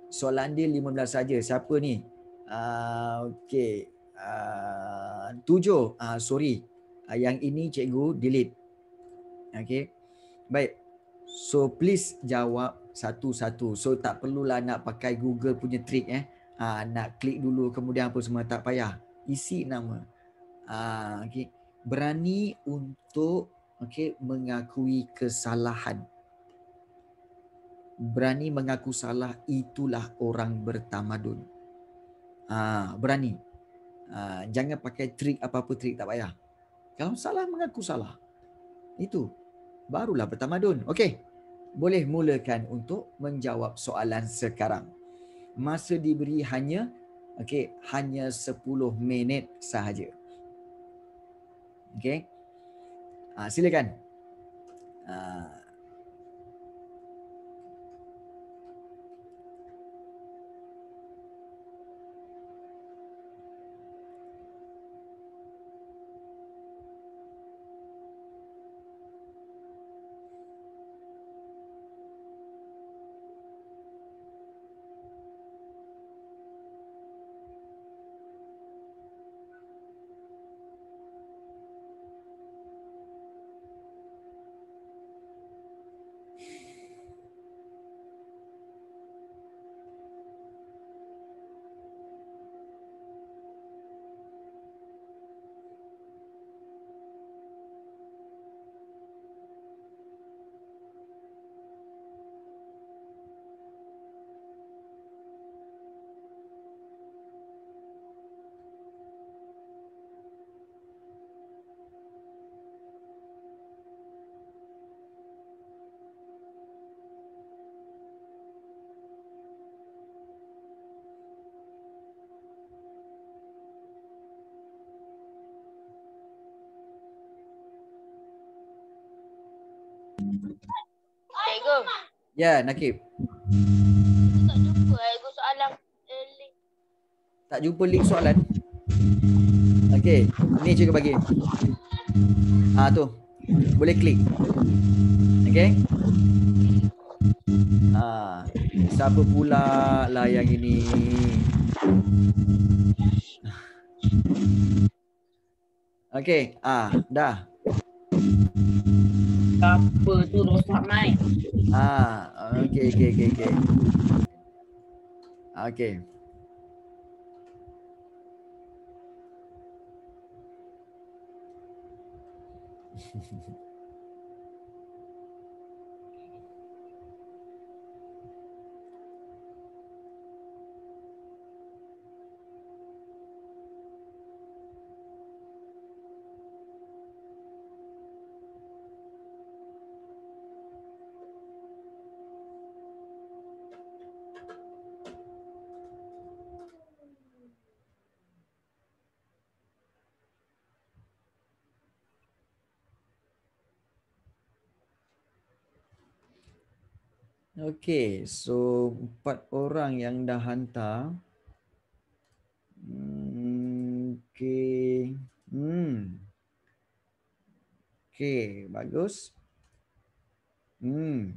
Soalan dia lima belas saja. Siapa ni? Ah uh, okey. Ah, uh, 7. Ah, sorry. Uh, yang ini cikgu delete. Okay, Baik. So please jawab satu-satu. So tak perlulah nak pakai Google punya trick eh. Ah nak klik dulu kemudian apa semua tak payah. Isi nama. Ah uh, Berani untuk okey mengakui kesalahan berani mengaku salah itulah orang bertamadun ha, berani ha, jangan pakai trik apa-apa trik tak payah kalau salah mengaku salah itu barulah bertamadun okey boleh mulakan untuk menjawab soalan sekarang masa diberi hanya okey hanya 10 minit sahaja okey Ha, silakan. Ha, Ya, yeah, Nakib. Eh, tak jumpa link soalan. Okey, ni cikgu bagi. Ah tu. Boleh klik. Okey. Ah, siapa pula lah yang ini? Okey, ah dah ke apa tu rosak mai. Ha, ah, okey okey okey okey. Okey. Thank you. Okay, so empat orang yang dah hantar. Okay. Hmm. Okay, hmm. bagus. Hmm.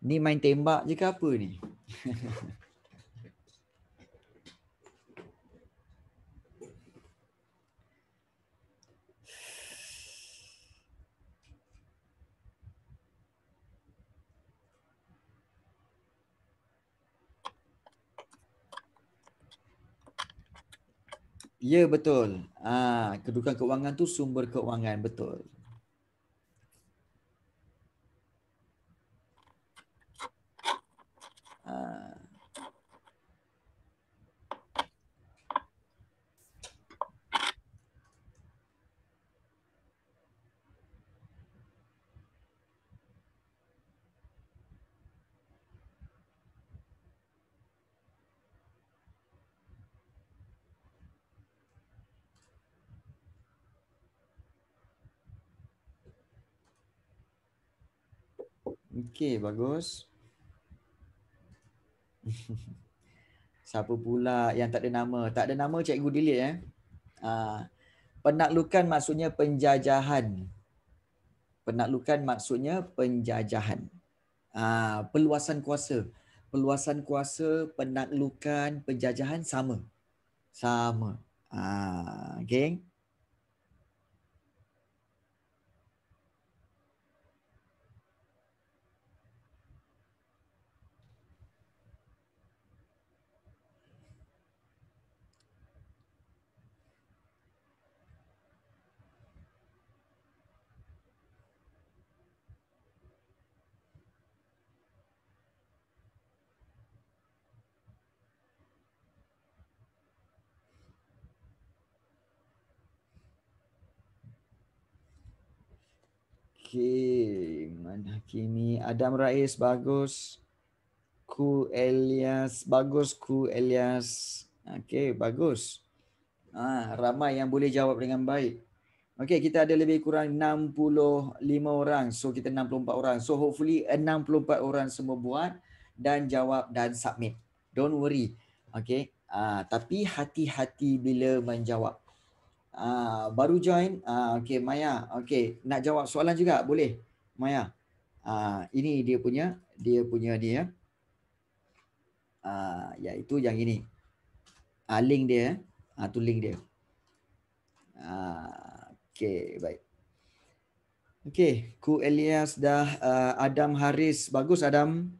Ni main tembak je ke apa ni? Ya betul. Ah ha, kedudukan keuangan tu sumber keuangan betul. Ah ha. Okey, bagus. Siapa pula yang tak ada nama? Tak ada nama cikgu delete eh. Ah, penaklukan maksudnya penjajahan. Penaklukan maksudnya penjajahan. Ah, peluasan kuasa. Peluasan kuasa, penaklukan, penjajahan sama. Sama. Ah, geng. Okey, mana kini Adam Rais bagus. Ku Elias bagus, Ku Elias. Okey, bagus. Ah, ramai yang boleh jawab dengan baik. Okey, kita ada lebih kurang 65 orang. So kita 64 orang. So hopefully 64 orang semua buat dan jawab dan submit. Don't worry. Okey. Ah, tapi hati-hati bila menjawab. Ah, baru join. Uh, okay, Maya. Okay, nak jawab soalan juga boleh, Maya. Uh, ini dia punya, dia punya dia. Ya. Uh, iaitu ya, yang ini. Uh, link dia. Uh, tu link dia. Uh, okay, baik. Okay, Ku Elias dah uh, Adam Haris. Bagus Adam.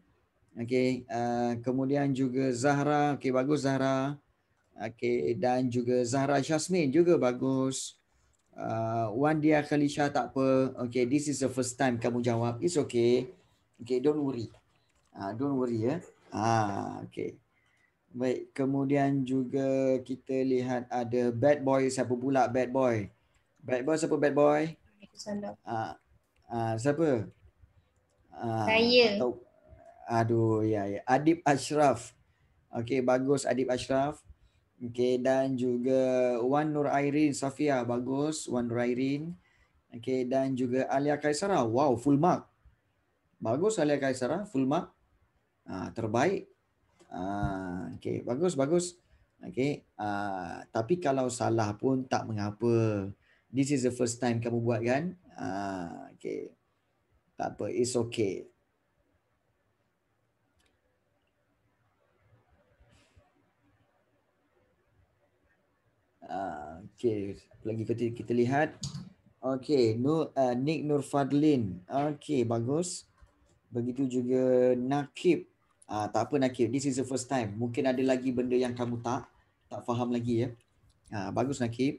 Okay, uh, kemudian juga Zahra. Okay, bagus Zahra. Okay. Dan juga Zahra Jasmine juga bagus. Uh, Wan Dia Khalisha tak apa. Okay, this is the first time kamu jawab. It's okay. Okay, don't worry. uh, don't worry ya. Ah, okay. Baik, kemudian juga kita lihat ada bad boy. Siapa pula bad boy? Bad boy siapa bad boy? Ah, ah, uh, uh, siapa? Ah, Saya. Uh, aduh, ya, ya. Adib Ashraf. Okay, bagus Adib Ashraf. Okay, dan juga Wan Nur Airin, Safia, bagus. Wan Nur Airin. Okay, dan juga Alia Kaisara, wow, full mark. Bagus Alia Kaisara, full mark. Ah, terbaik. Ah, okay, bagus, bagus. Okay, ah, tapi kalau salah pun tak mengapa. This is the first time kamu buat kan? Ah, okay, tak apa, it's okay. Ah, okay. Lagi kita, kita lihat. Okay. Nur, uh, Nick Nurfadlin. Okay. Bagus. Begitu juga Nakib. Uh, tak apa Nakib. This is the first time. Mungkin ada lagi benda yang kamu tak tak faham lagi ya. Uh, bagus Nakib.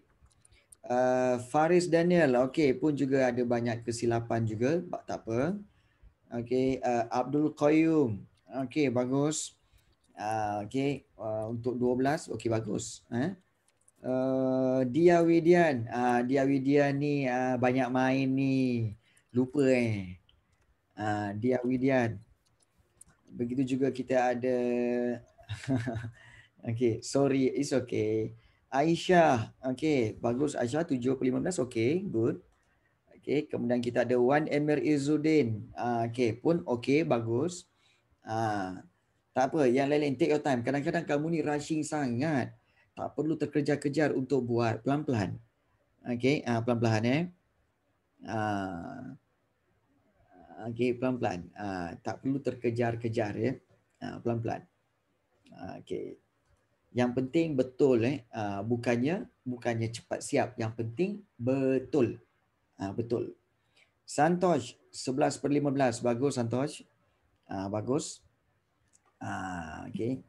Uh, Faris Daniel. Okay. Pun juga ada banyak kesilapan juga. Tak apa. Okay. Uh, Abdul Qayyum. Okay. Bagus. Uh, okay. Uh, untuk 12. Okay. Bagus. Eh? Eh, Dia Widian. Uh, Dia Widian ni uh, banyak main ni. Lupa eh. Uh, Dia Widian. Begitu juga kita ada. okay. Sorry. It's okay. Aisyah. Okay. Bagus Aisyah. 7 ke 15. Okay. Good. Okay. Kemudian kita ada Wan Emir Izzuddin. Uh, okay. Pun okay. Bagus. Uh, tak apa. Yang lain-lain. Take your time. Kadang-kadang kamu ni rushing sangat tak perlu terkejar-kejar untuk buat pelan-pelan. Okey, uh, pelan-pelan eh. Uh, ah, okay, pelan-pelan. Uh, tak perlu terkejar-kejar ya. Uh, pelan-pelan. Uh, okay. Yang penting betul eh. Uh, bukannya bukannya cepat siap. Yang penting betul. Uh, betul. Santosh, 11 per 15. Bagus Santosh. Uh, bagus. Uh, okay.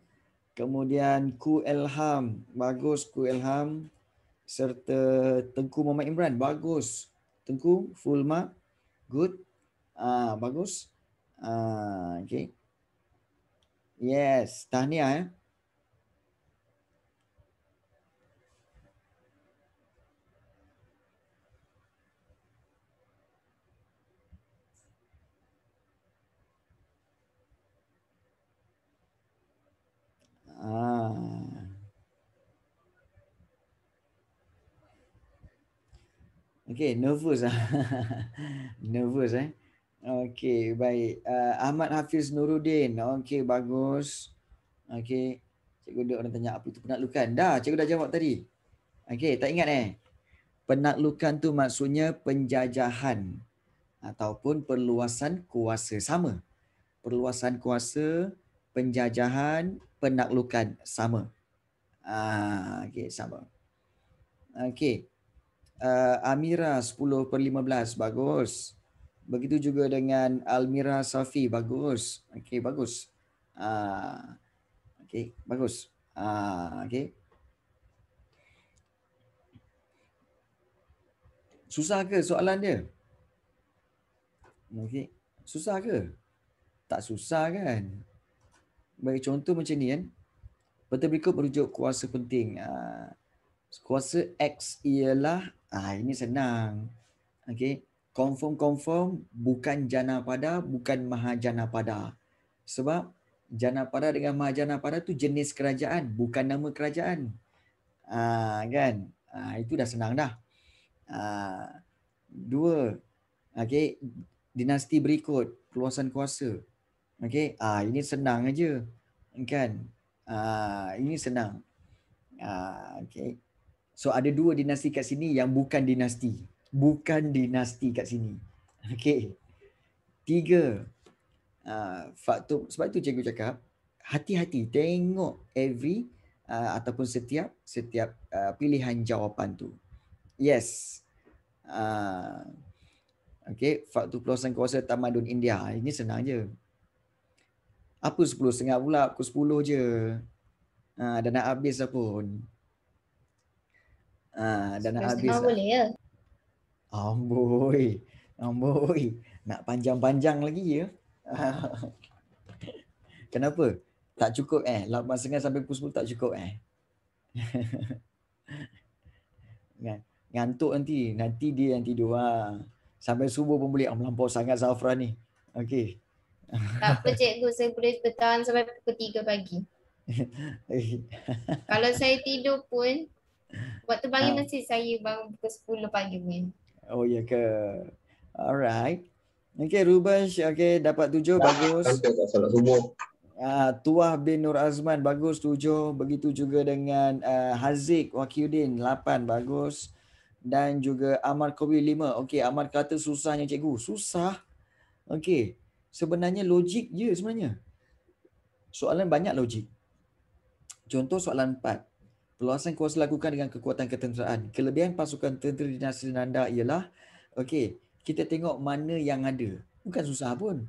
Kemudian Ku Elham, bagus Ku Elham. Serta Tengku Muhammad Imran, bagus. Tengku, full mark, good. Ah, bagus. Ah, okay. Yes, tahniah. Eh? Ah. okay, nervous ah. nervous eh. Okay, baik. Uh, Ahmad Hafiz Nuruddin. Okay, bagus. Okay, Cikgu dia orang tanya apa itu penaklukan. Dah, cikgu dah jawab tadi. Okay, tak ingat eh. Penaklukan tu maksudnya penjajahan ataupun perluasan kuasa sama. Perluasan kuasa, penjajahan, penaklukan sama. Ah, okay, sama. Okay. Uh, ah, Amira 10 per 15, bagus. Begitu juga dengan Almira Safi, bagus. Okay, bagus. Ah, okay, bagus. Ah, okay. Susah ke soalan dia? Okay. Susah ke? Tak susah kan? Bagi contoh macam ni kan. Peta berikut merujuk kuasa penting. Ah, kuasa X ialah, ah ini senang. Okay. Confirm-confirm bukan jana pada, bukan mahajana pada. Sebab jana pada dengan mahajana pada tu jenis kerajaan, bukan nama kerajaan. Ah kan? Ah itu dah senang dah. Ah dua. Okay. Dinasti berikut, keluasan kuasa. Okey, ah ini senang aje, Kan? Ah ini senang. Ah okey. So ada dua dinasti kat sini yang bukan dinasti. Bukan dinasti kat sini. Okey. Tiga. Ah faktor sebab tu cikgu cakap hati-hati tengok every Uh, ataupun setiap setiap uh, pilihan jawapan tu. Yes. Uh, ah, okay, Faktu Peluasan Kuasa Tamadun India. Ini senang je. Apa sepuluh setengah pula? Pukul sepuluh je. Ha, dah nak habis dah pun. Ha, dah nak habis dah. boleh ya? Amboi. Amboi. Nak panjang-panjang lagi ya? Kenapa? Tak cukup eh? Lapan setengah sampai pukul sepuluh tak cukup eh? Ngantuk nanti. Nanti dia yang tidur. Ha. Sampai subuh pun boleh. Oh, melampau sangat Zafra ni. Okay. Tak apa cikgu, saya boleh bertahan sampai pukul 3 pagi. Kalau saya tidur pun, waktu pagi ha. Ah. mesti saya bangun pukul 10 pagi pun. Oh ya ke? Alright. Okay, Rubash. Okay, dapat tujuh. Bagus. Uh, Tuah bin Nur Azman. Bagus, tujuh. Begitu juga dengan uh, Haziq Wakiuddin. Lapan. Bagus. Dan juga Amar Kobi. Lima. Okay, Amar kata susahnya, cikgu. Susah? Okay sebenarnya logik je sebenarnya. Soalan banyak logik. Contoh soalan 4. Perluasan kuasa lakukan dengan kekuatan ketenteraan. Kelebihan pasukan tentera dinasti Nanda ialah okay kita tengok mana yang ada. Bukan susah pun.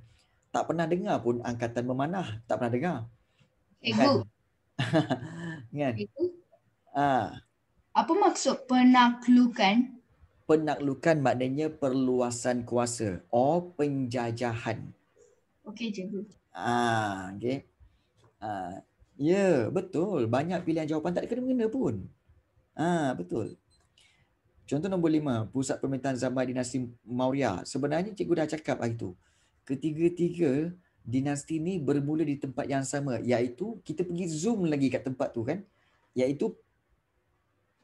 Tak pernah dengar pun angkatan memanah, tak pernah dengar. Ibu. Eh, kan? kan? Ah. Apa maksud penaklukan? Penaklukan maknanya perluasan kuasa Oh, penjajahan. Okey cikgu. Ah, okey. Ah, ya, yeah, betul. Banyak pilihan jawapan tak kena-mengena pun. Ah, betul. Contoh nombor lima, pusat pemerintahan zaman dinasti Maurya. Sebenarnya cikgu dah cakap hari itu Ketiga-tiga dinasti ni bermula di tempat yang sama. Iaitu kita pergi zoom lagi kat tempat tu kan. Iaitu,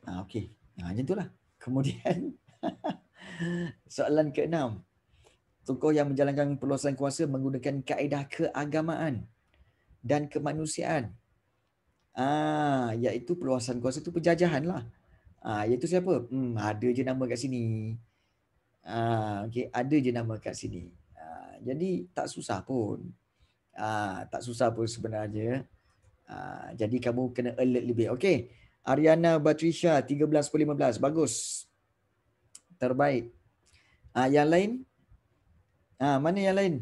ah, okey. Ah, macam tu lah. Kemudian, soalan ke enam tokoh yang menjalankan perluasan kuasa menggunakan kaedah keagamaan dan kemanusiaan. Ah, iaitu perluasan kuasa tu penjajahan lah. Ah, iaitu siapa? Hmm, ada je nama kat sini. Ah, okay, ada je nama kat sini. Ah, jadi tak susah pun. Ah, tak susah pun sebenarnya. Ah, jadi kamu kena alert lebih. Okay. Ariana Batrisha 13 per 15. Bagus. Terbaik. Ah, yang lain Ha, mana yang lain?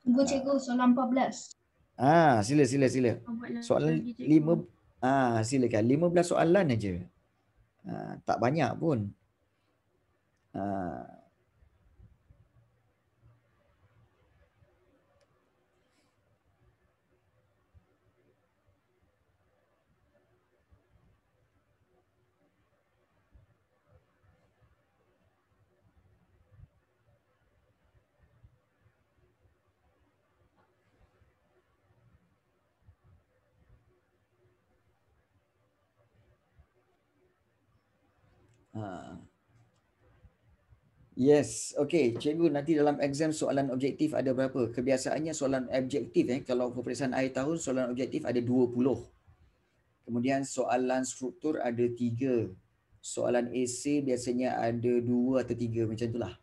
Cuba cikgu soalan 14. Ah, ha, sila sila sila. Soalan 5 ah ha, silakan 15 soalan aja. Ha, tak banyak pun. Ah Ha. Yes, okey. Cikgu nanti dalam exam soalan objektif ada berapa? Kebiasaannya soalan objektif eh kalau peperiksaan akhir tahun soalan objektif ada 20. Kemudian soalan struktur ada 3. Soalan AC biasanya ada 2 atau 3 macam itulah.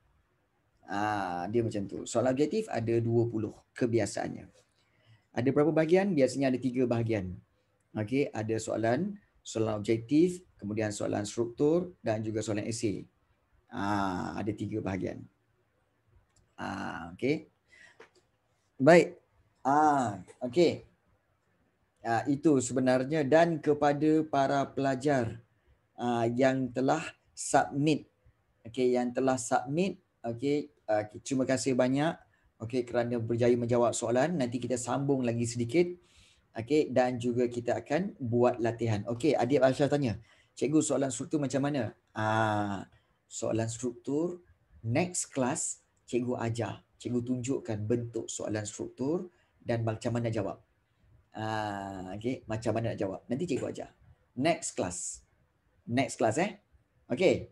Ah, ha, dia macam tu. Soalan objektif ada 20 kebiasaannya. Ada berapa bahagian? Biasanya ada 3 bahagian. Okay, ada soalan soalan objektif, kemudian soalan struktur dan juga soalan esei. Ah, ada tiga bahagian. Ah, okey. Baik. Ah, okay. Ah, itu sebenarnya dan kepada para pelajar ah, yang telah submit. Okay, yang telah submit, Okay. Ah, terima kasih banyak. Okay, kerana berjaya menjawab soalan, nanti kita sambung lagi sedikit. Okey dan juga kita akan buat latihan. Okey, Adib Aisyah tanya. Cikgu soalan struktur macam mana? Ah, soalan struktur next class cikgu ajar. Cikgu tunjukkan bentuk soalan struktur dan macam mana jawab. Ah, okey, macam mana nak jawab. Nanti cikgu ajar. Next class. Next class eh. Okey.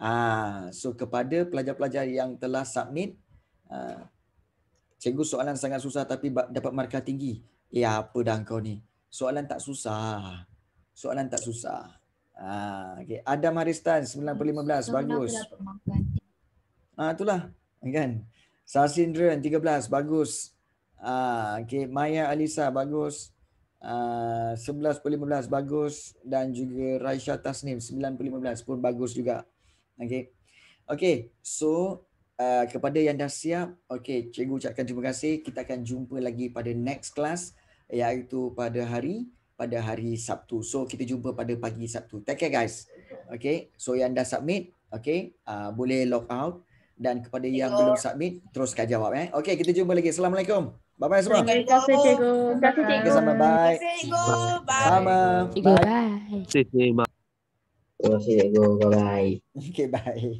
Ah, so kepada pelajar-pelajar yang telah submit ah, Cikgu soalan sangat susah tapi dapat markah tinggi. Eh apa dah kau ni? Soalan tak susah. Soalan tak susah. Ah, ha, okay. Adam Haristan 9/15 bagus. Ah itulah. Kan? Sasindran 13 bagus. Ah ha, okay. Maya Alisa bagus. Ah 11 bagus dan juga Raisha Tasnim 9 pun bagus juga. Okay. Okay. So Uh, kepada yang dah siap, okay, cikgu ucapkan terima kasih. Kita akan jumpa lagi pada next class iaitu pada hari pada hari Sabtu. So kita jumpa pada pagi Sabtu. Take care guys. Okay. So yang dah submit, okay, uh, boleh log out. Dan kepada Hello. yang belum submit, teruskan jawab. Eh. Okay, kita jumpa lagi. Assalamualaikum. Bye-bye semua. Terima kasih, cikgu. Terima kasih, cikgu. Terima kasih, Bye. Terima kasih, cikgu. Bye. Terima kasih, cikgu. Terima kasih, cikgu. Bye. Okay, bye.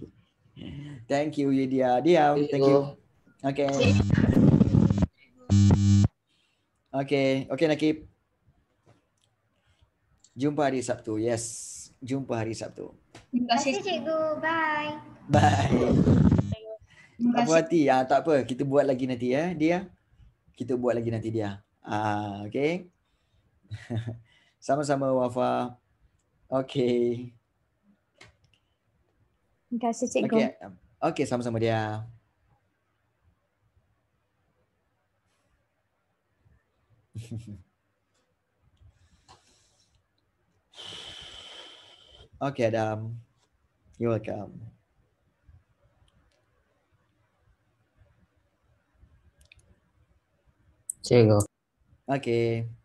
Thank you, Yudia. Diam. Thank you. Okay. Okay, okay nak keep Jumpa hari Sabtu. Yes, jumpa hari Sabtu. Terima kasih cikgu. Bye. Bye. Tak kasih. Apa hati? Ah, tak apa. Kita buat lagi nanti ya, eh, dia. Kita buat lagi nanti dia. Ah, okay. Sama-sama Wafa. Okay. Terima kasih cikgu. Okay, okay sama-sama dia. okay, Adam. You're welcome. There you go. Um, okay.